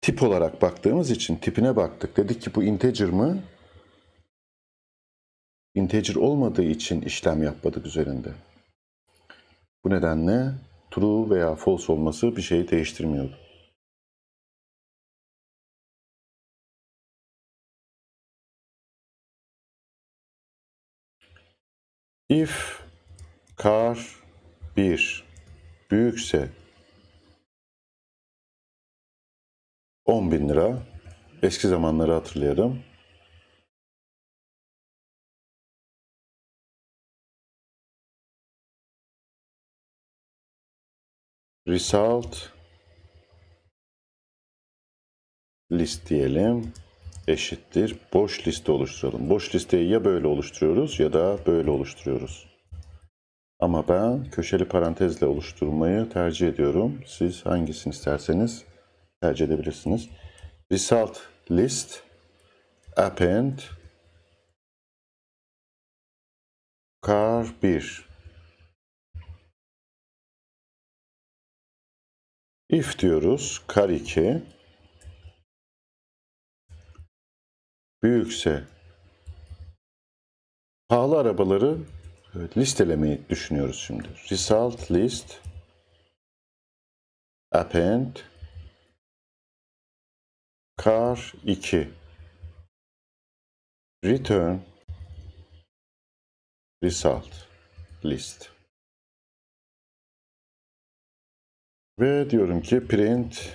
Tip olarak baktığımız için tipine baktık. Dedik ki bu integer mı? Integer olmadığı için işlem yapmadık üzerinde. Bu nedenle true veya false olması bir şeyi değiştirmiyordu. If kar 1 büyükse 10 bin lira. Eski zamanları hatırlayalım. Result list diyelim eşittir boş liste oluşturalım. Boş listeyi ya böyle oluşturuyoruz ya da böyle oluşturuyoruz. Ama ben köşeli parantezle oluşturmayı tercih ediyorum. Siz hangisini isterseniz tercih edebilirsiniz. Result list append car 1 if diyoruz car 2 büyükse pahalı arabaları e, listelemeyi düşünüyoruz şimdi. Result list append car 2 return result list ve diyorum ki print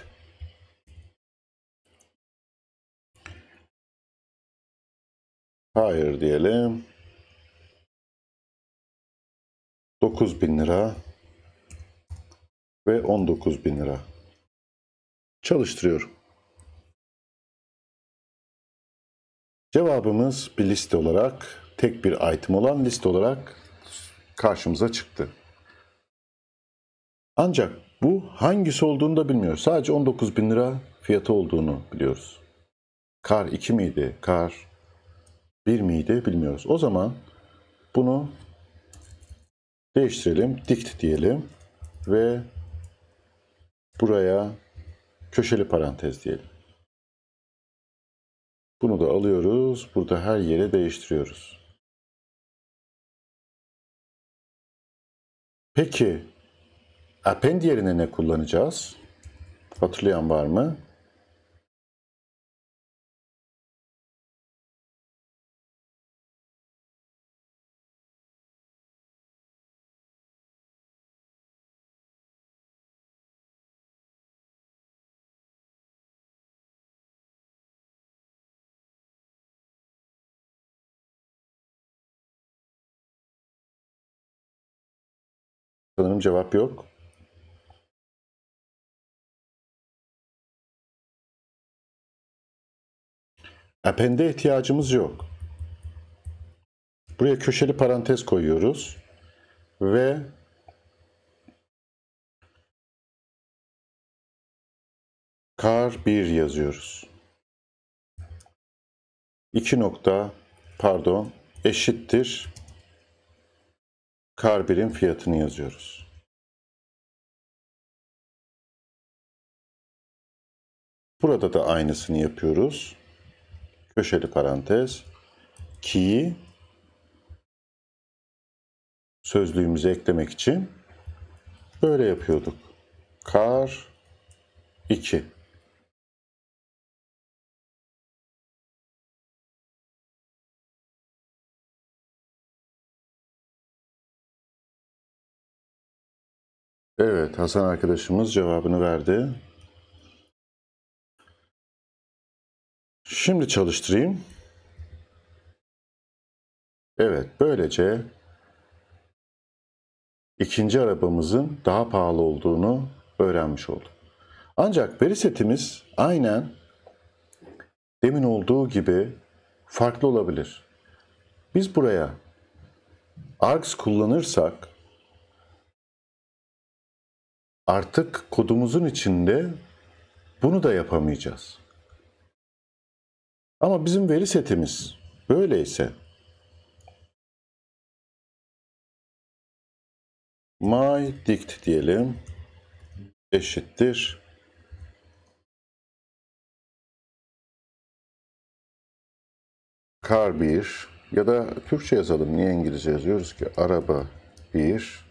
Hayır diyelim. 9 bin lira ve 19 bin lira. Çalıştırıyorum. Cevabımız bir liste olarak, tek bir item olan liste olarak karşımıza çıktı. Ancak bu hangisi olduğunu da bilmiyoruz. Sadece 19 bin lira fiyatı olduğunu biliyoruz. Kar 2 miydi? Kar bir miydi bilmiyoruz. O zaman bunu değiştirelim. Dikt diyelim ve buraya köşeli parantez diyelim. Bunu da alıyoruz. Burada her yere değiştiriyoruz. Peki append yerine ne kullanacağız? Hatırlayan var mı? Sanırım cevap yok. Append'e ihtiyacımız yok. Buraya köşeli parantez koyuyoruz. Ve kar 1 yazıyoruz. 2 nokta pardon eşittir Kar1'in fiyatını yazıyoruz. Burada da aynısını yapıyoruz. Köşeli parantez. Ki'yi sözlüğümüze eklemek için böyle yapıyorduk. Kar 2. Evet, Hasan arkadaşımız cevabını verdi. Şimdi çalıştırayım. Evet, böylece ikinci arabamızın daha pahalı olduğunu öğrenmiş olduk. Ancak veri setimiz aynen demin olduğu gibi farklı olabilir. Biz buraya args kullanırsak Artık kodumuzun içinde bunu da yapamayacağız. Ama bizim veri setimiz böyleyse my dict diyelim eşittir kar 1 ya da Türkçe yazalım niye İngilizce yazıyoruz ki araba 1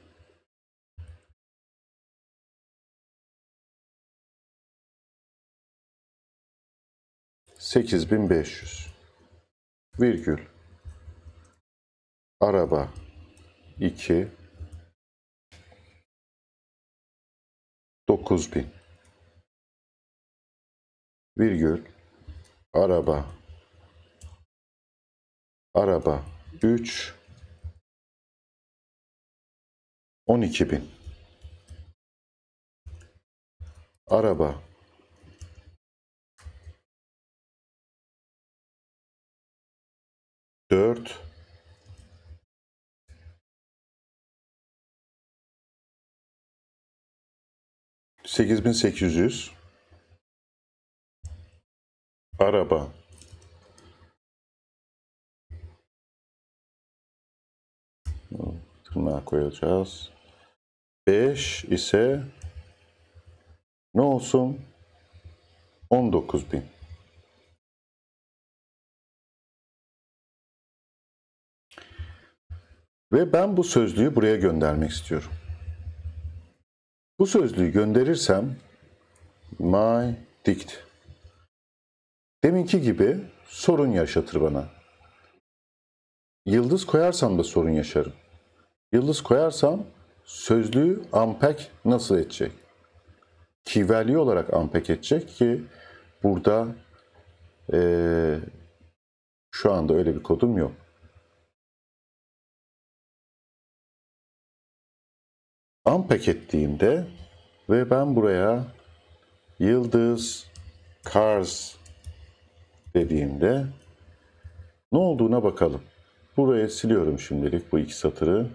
8500 virgül araba 2 9000 virgül araba araba 3 12000 araba dört sekiz bin sekiz yüz araba tırnağa koyacağız. 5 ise ne olsun? 19 bin. Ve ben bu sözlüğü buraya göndermek istiyorum. Bu sözlüğü gönderirsem my dict. Deminki gibi sorun yaşatır bana. Yıldız koyarsam da sorun yaşarım. Yıldız koyarsam sözlüğü unpack nasıl edecek? Key olarak unpack edecek ki burada ee, şu anda öyle bir kodum yok. Unpack ettiğimde ve ben buraya yıldız cars dediğimde ne olduğuna bakalım. Buraya siliyorum şimdilik bu iki satırı.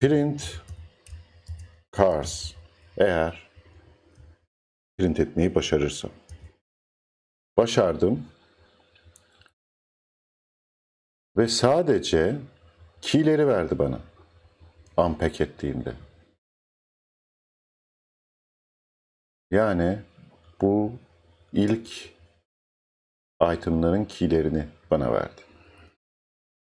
Print cars eğer print etmeyi başarırsam. Başardım. Ve sadece Keyleri verdi bana. Unpack ettiğimde. Yani bu ilk itemların keylerini bana verdi.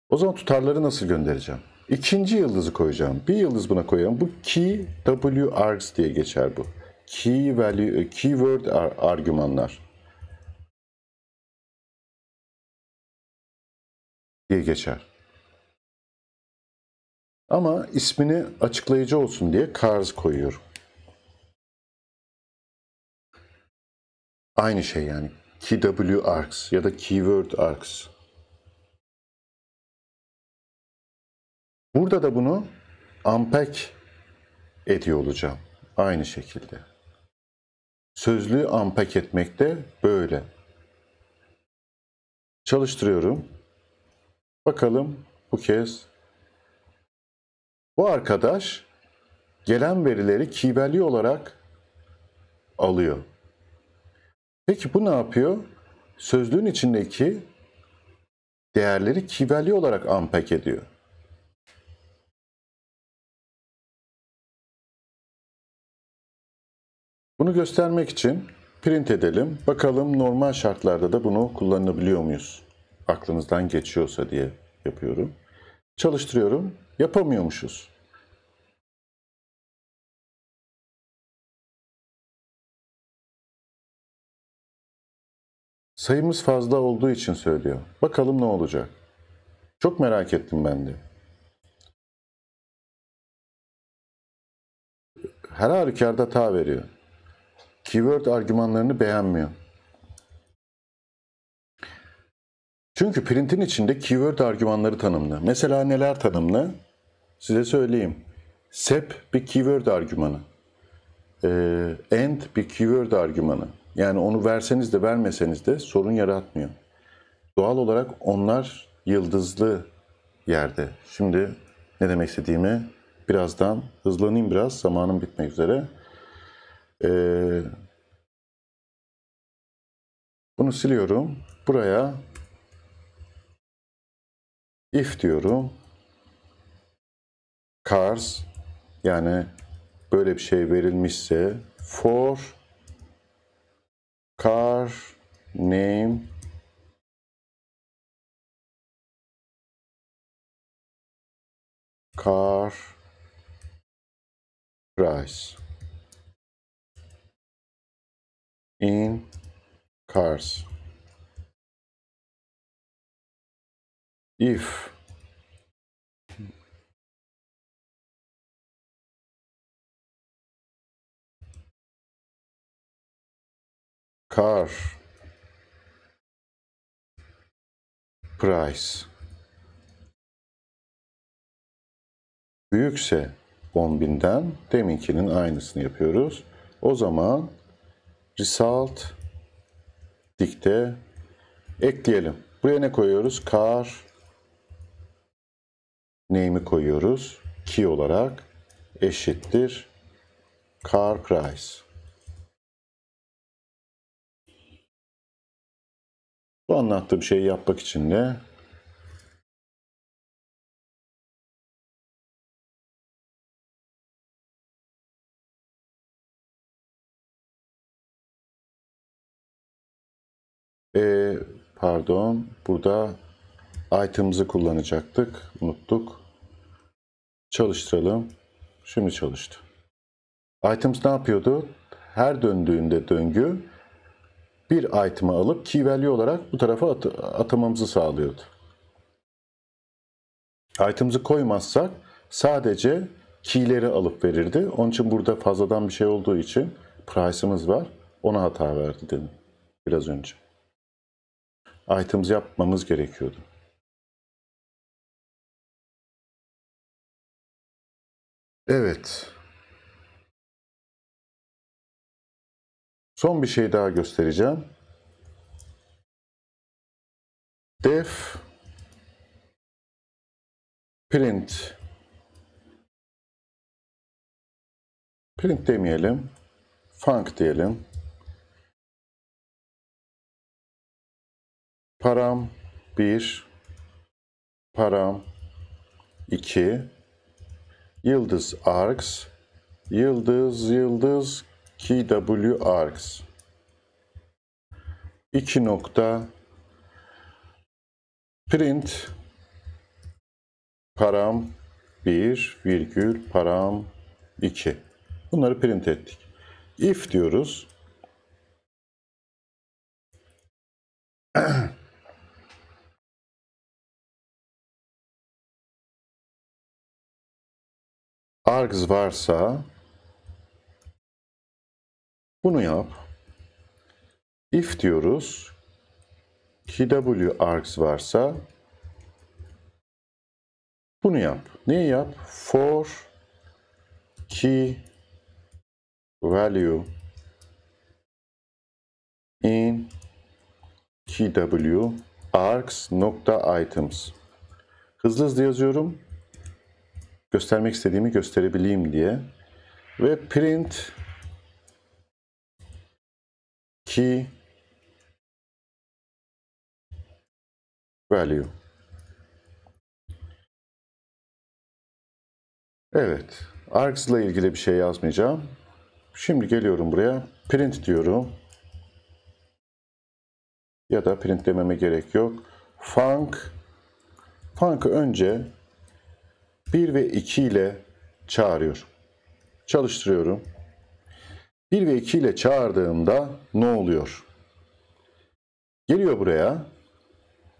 O zaman tutarları nasıl göndereceğim? İkinci yıldızı koyacağım. Bir yıldız buna koyacağım. Bu key w args diye geçer bu. Key value, keyword ar argümanlar diye geçer. Ama ismini açıklayıcı olsun diye Kars koyuyorum. Aynı şey yani. KW arcs ya da keyword arcs. Burada da bunu unpack ediyor olacağım. Aynı şekilde. Sözlüğü unpack etmek de böyle. Çalıştırıyorum. Bakalım bu kez bu arkadaş gelen verileri kibelli olarak alıyor. Peki bu ne yapıyor? Sözlüğün içindeki değerleri kibelli olarak unpack ediyor. Bunu göstermek için print edelim. Bakalım normal şartlarda da bunu kullanabiliyor muyuz? Aklınızdan geçiyorsa diye yapıyorum. Çalıştırıyorum yapamıyormuşuz. Sayımız fazla olduğu için söylüyor. Bakalım ne olacak. Çok merak ettim ben de. Her halükarda ta veriyor. Keyword argümanlarını beğenmiyor. Çünkü printin içinde keyword argümanları tanımlı. Mesela neler tanımlı? Size söyleyeyim. SEP bir keyword argümanı. E, end bir keyword argümanı. Yani onu verseniz de vermeseniz de sorun yaratmıyor. Doğal olarak onlar yıldızlı yerde. Şimdi ne demek istediğimi birazdan hızlanayım biraz. Zamanım bitmek üzere. Ee, bunu siliyorum. Buraya if diyorum cars yani böyle bir şey verilmişse for car name car price in cars if Car price büyükse 10.000'den deminkinin aynısını yapıyoruz. O zaman result dikte ekleyelim. Buraya ne koyuyoruz? Car name'i koyuyoruz. Key olarak eşittir car price. Bu anlattığım şeyi yapmak için de E, pardon. Burada item'ımızı kullanacaktık. Unuttuk. Çalıştıralım. Şimdi çalıştı. Items ne yapıyordu? Her döndüğünde döngü bir item'ı alıp key value olarak bu tarafa at atamamızı sağlıyordu. Item'ımızı koymazsak sadece key'leri alıp verirdi. Onun için burada fazladan bir şey olduğu için price'ımız var. Ona hata verdi dedim biraz önce. Item'ımızı yapmamız gerekiyordu. Evet. Son bir şey daha göstereceğim. Def print print demeyelim. Funk diyelim. Param 1 param 2 yıldız args yıldız yıldız kw KWRX 2 nokta print param 1 virgül param 2 bunları print ettik. If diyoruz. args varsa bunu yap. If diyoruz kw args varsa bunu yap. Neyi yap? For key value in kw args nokta items hızlı hızlı yazıyorum göstermek istediğimi gösterebileyim diye ve print key value. Evet. Args ile ilgili bir şey yazmayacağım. Şimdi geliyorum buraya. Print diyorum. Ya da print dememe gerek yok. Funk. Funk'ı önce 1 ve 2 ile çağırıyorum. Çalıştırıyorum. 1 ve 2 ile çağırdığımda ne oluyor? Geliyor buraya.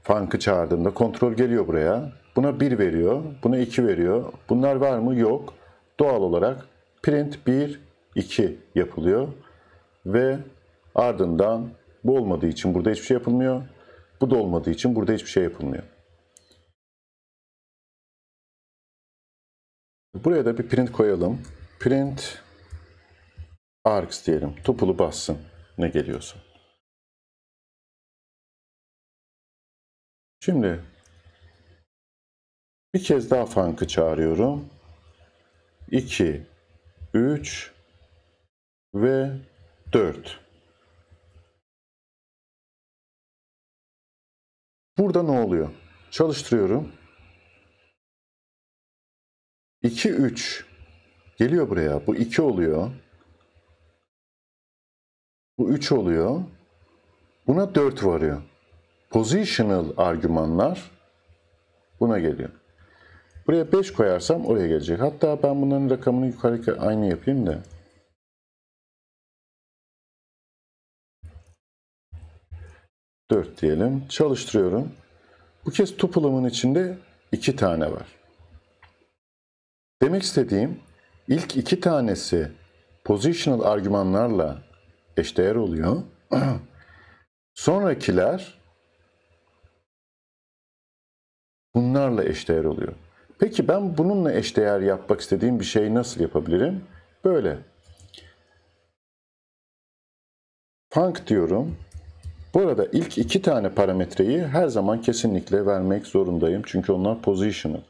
Funk'ı çağırdığımda kontrol geliyor buraya. Buna 1 veriyor. Buna 2 veriyor. Bunlar var mı? Yok. Doğal olarak print 1, 2 yapılıyor. Ve ardından bu olmadığı için burada hiçbir şey yapılmıyor. Bu da olmadığı için burada hiçbir şey yapılmıyor. Buraya da bir print koyalım. Print Arx diyelim. Tupulu bassın. Ne geliyorsa. Şimdi bir kez daha funk'ı çağırıyorum. 2, 3 ve 4. Burada ne oluyor? Çalıştırıyorum. 2, 3 geliyor buraya. Bu 2 oluyor. Bu 3 oluyor. Buna 4 varıyor. Positional argümanlar buna geliyor. Buraya 5 koyarsam oraya gelecek. Hatta ben bunların rakamını yukarı aynı yapayım da. Dört diyelim. Çalıştırıyorum. Bu kez tupulumun içinde iki tane var. Demek istediğim ilk iki tanesi positional argümanlarla eşdeğer oluyor. Sonrakiler bunlarla eşdeğer oluyor. Peki ben bununla eşdeğer yapmak istediğim bir şeyi nasıl yapabilirim? Böyle. Funk diyorum. Burada ilk iki tane parametreyi her zaman kesinlikle vermek zorundayım. Çünkü onlar position'ı.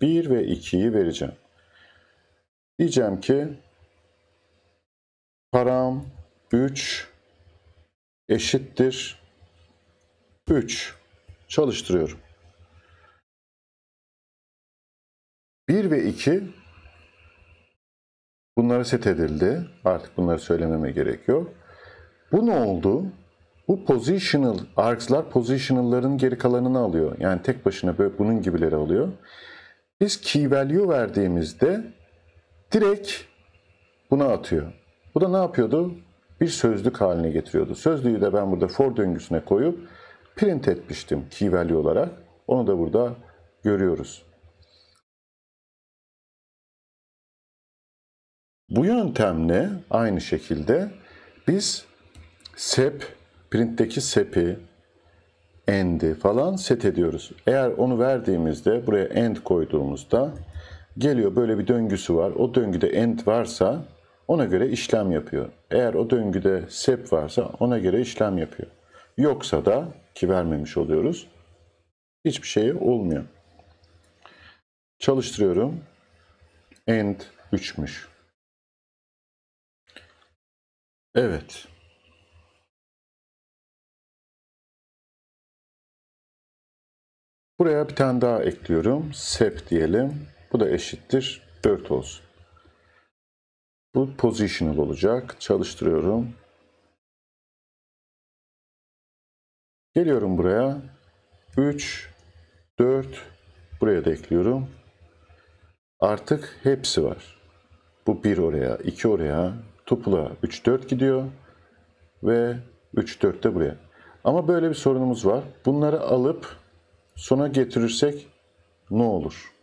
1 ve 2'yi vereceğim. Diyeceğim ki param 3 eşittir 3. Çalıştırıyorum. 1 ve 2 bunlara set edildi. Artık bunları söylememe gerek yok. Bu ne oldu? Bu positional, arcs'lar positional'ların geri kalanını alıyor. Yani tek başına böyle bunun gibileri alıyor. Biz key value verdiğimizde direkt buna atıyor. Bu da ne yapıyordu? bir sözlük haline getiriyordu. Sözlüğü de ben burada for döngüsüne koyup print etmiştim key value olarak. Onu da burada görüyoruz. Bu yöntemle aynı şekilde biz sep, printteki sepi, end'i falan set ediyoruz. Eğer onu verdiğimizde buraya end koyduğumuzda geliyor böyle bir döngüsü var. O döngüde end varsa ona göre işlem yapıyor. Eğer o döngüde sep varsa ona göre işlem yapıyor. Yoksa da ki vermemiş oluyoruz. Hiçbir şey olmuyor. Çalıştırıyorum. End 3'müş. Evet. Buraya bir tane daha ekliyorum. Sep diyelim. Bu da eşittir 4 olsun. Bu positional olacak. Çalıştırıyorum. Geliyorum buraya. 3, 4, buraya da ekliyorum. Artık hepsi var. Bu 1 oraya, 2 oraya, tupla 3, 4 gidiyor. Ve 3, 4 de buraya. Ama böyle bir sorunumuz var. Bunları alıp sona getirirsek ne olur?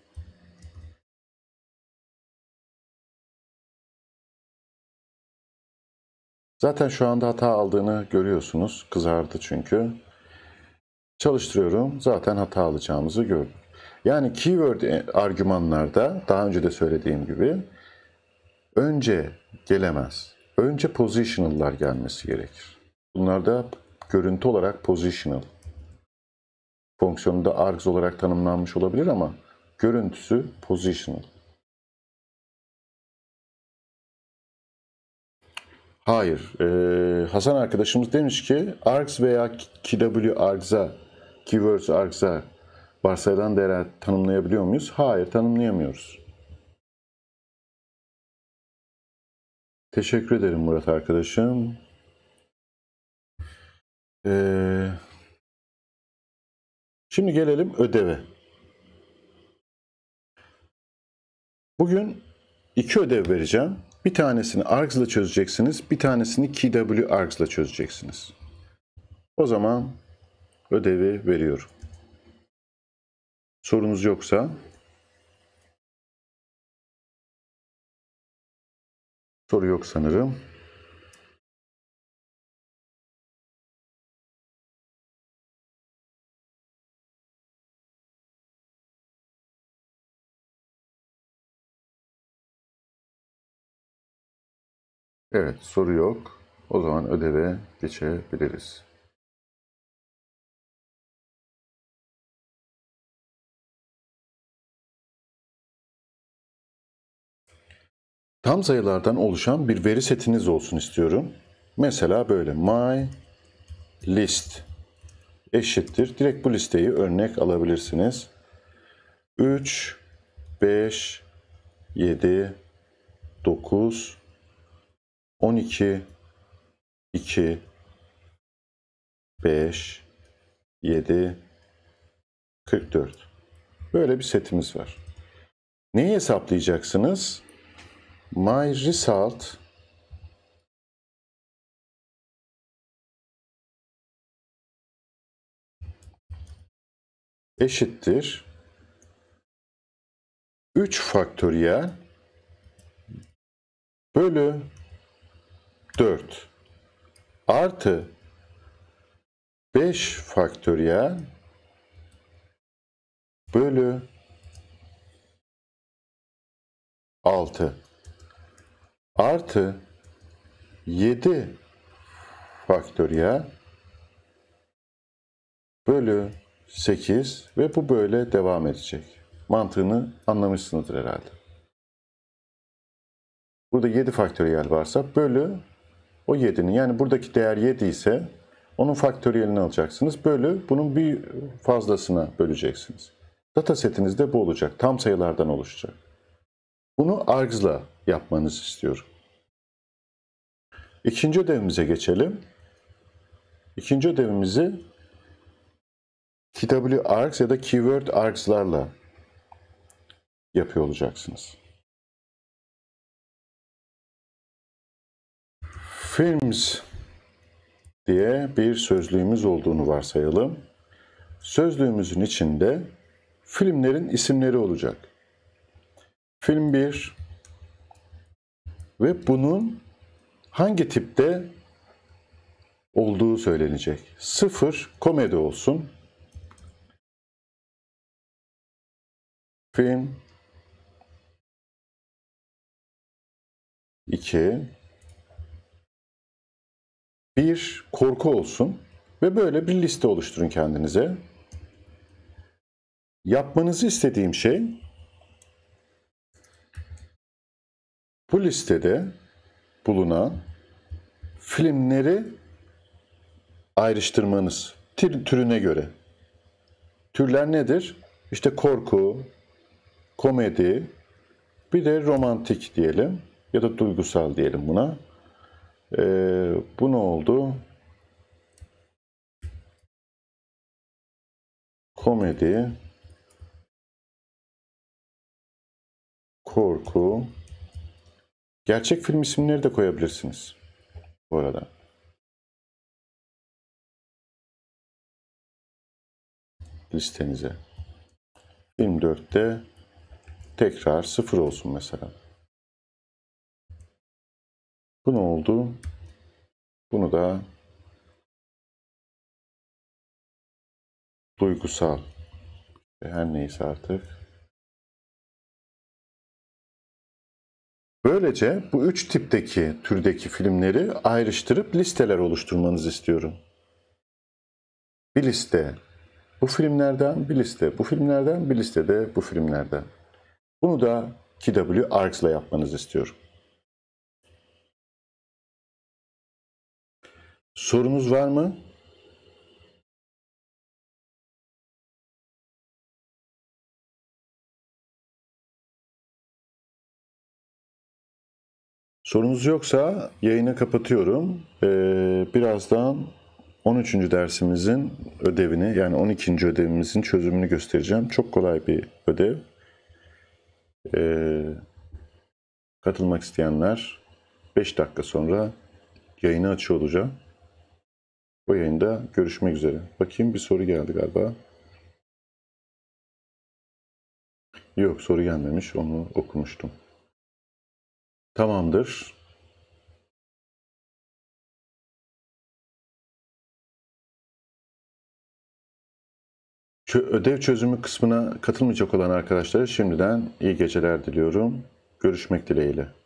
Zaten şu anda hata aldığını görüyorsunuz. Kızardı çünkü. Çalıştırıyorum. Zaten hata alacağımızı gördüm. Yani keyword e, argümanlarda daha önce de söylediğim gibi önce gelemez. Önce positional'lar gelmesi gerekir. da görüntü olarak positional fonksiyonunda args olarak tanımlanmış olabilir ama görüntüsü positional. Hayır. Ee, Hasan arkadaşımız demiş ki ARGS veya KW ARGS'a, Keywords ARGS'a varsayılan değer tanımlayabiliyor muyuz? Hayır, tanımlayamıyoruz. Teşekkür ederim Murat arkadaşım. Ee, şimdi gelelim ödeve. Bugün iki ödev vereceğim. Bir tanesini args ile çözeceksiniz. Bir tanesini kw args ile çözeceksiniz. O zaman ödevi veriyorum. Sorunuz yoksa soru yok sanırım. Evet, soru yok. O zaman ödeve geçebiliriz. Tam sayılardan oluşan bir veri setiniz olsun istiyorum. Mesela böyle my list eşittir. Direkt bu listeyi örnek alabilirsiniz. 3, 5, 7, 9, 12 2 5 7 44 Böyle bir setimiz var. Neyi hesaplayacaksınız? My result eşittir 3 faktöriyel bölü 4 artı 5 faktöriyel bölü 6 artı 7 faktöriyel bölü 8 ve bu böyle devam edecek. Mantığını anlamışsınızdır herhalde. Burada 7 faktöriyel varsa bölü o 7'nin yani buradaki değer 7 ise onun faktöriyelini alacaksınız. Bölü bunun bir fazlasına böleceksiniz. Data setinizde bu olacak. Tam sayılardan oluşacak. Bunu args'la yapmanızı istiyorum. İkinci ödevimize geçelim. İkinci ödevimizi TW args ya da keyword args'larla yapıyor olacaksınız. films diye bir sözlüğümüz olduğunu varsayalım. Sözlüğümüzün içinde filmlerin isimleri olacak. Film 1 ve bunun hangi tipte olduğu söylenecek. Sıfır komedi olsun. Film 2 bir korku olsun ve böyle bir liste oluşturun kendinize. Yapmanızı istediğim şey bu listede bulunan filmleri ayrıştırmanız tür, türüne göre. Türler nedir? İşte korku, komedi, bir de romantik diyelim ya da duygusal diyelim buna. Ee, bu ne oldu? Komedi. Korku. Gerçek film isimleri de koyabilirsiniz. Bu arada. Listenize. Film 4'te tekrar sıfır olsun mesela. Bu ne oldu? Bunu da duygusal her neyse artık. Böylece bu üç tipteki türdeki filmleri ayrıştırıp listeler oluşturmanızı istiyorum. Bir liste bu filmlerden, bir liste bu filmlerden, bir liste de bu filmlerden. Bunu da KW Arcs'la yapmanızı istiyorum. Sorunuz var mı? Sorunuz yoksa yayını kapatıyorum. Ee, birazdan 13. dersimizin ödevini yani 12. ödevimizin çözümünü göstereceğim. Çok kolay bir ödev. Ee, katılmak isteyenler 5 dakika sonra yayını açıyor olacağım. Bu yayında görüşmek üzere. Bakayım bir soru geldi galiba. Yok soru gelmemiş. Onu okumuştum. Tamamdır. Ödev çözümü kısmına katılmayacak olan arkadaşlara şimdiden iyi geceler diliyorum. Görüşmek dileğiyle.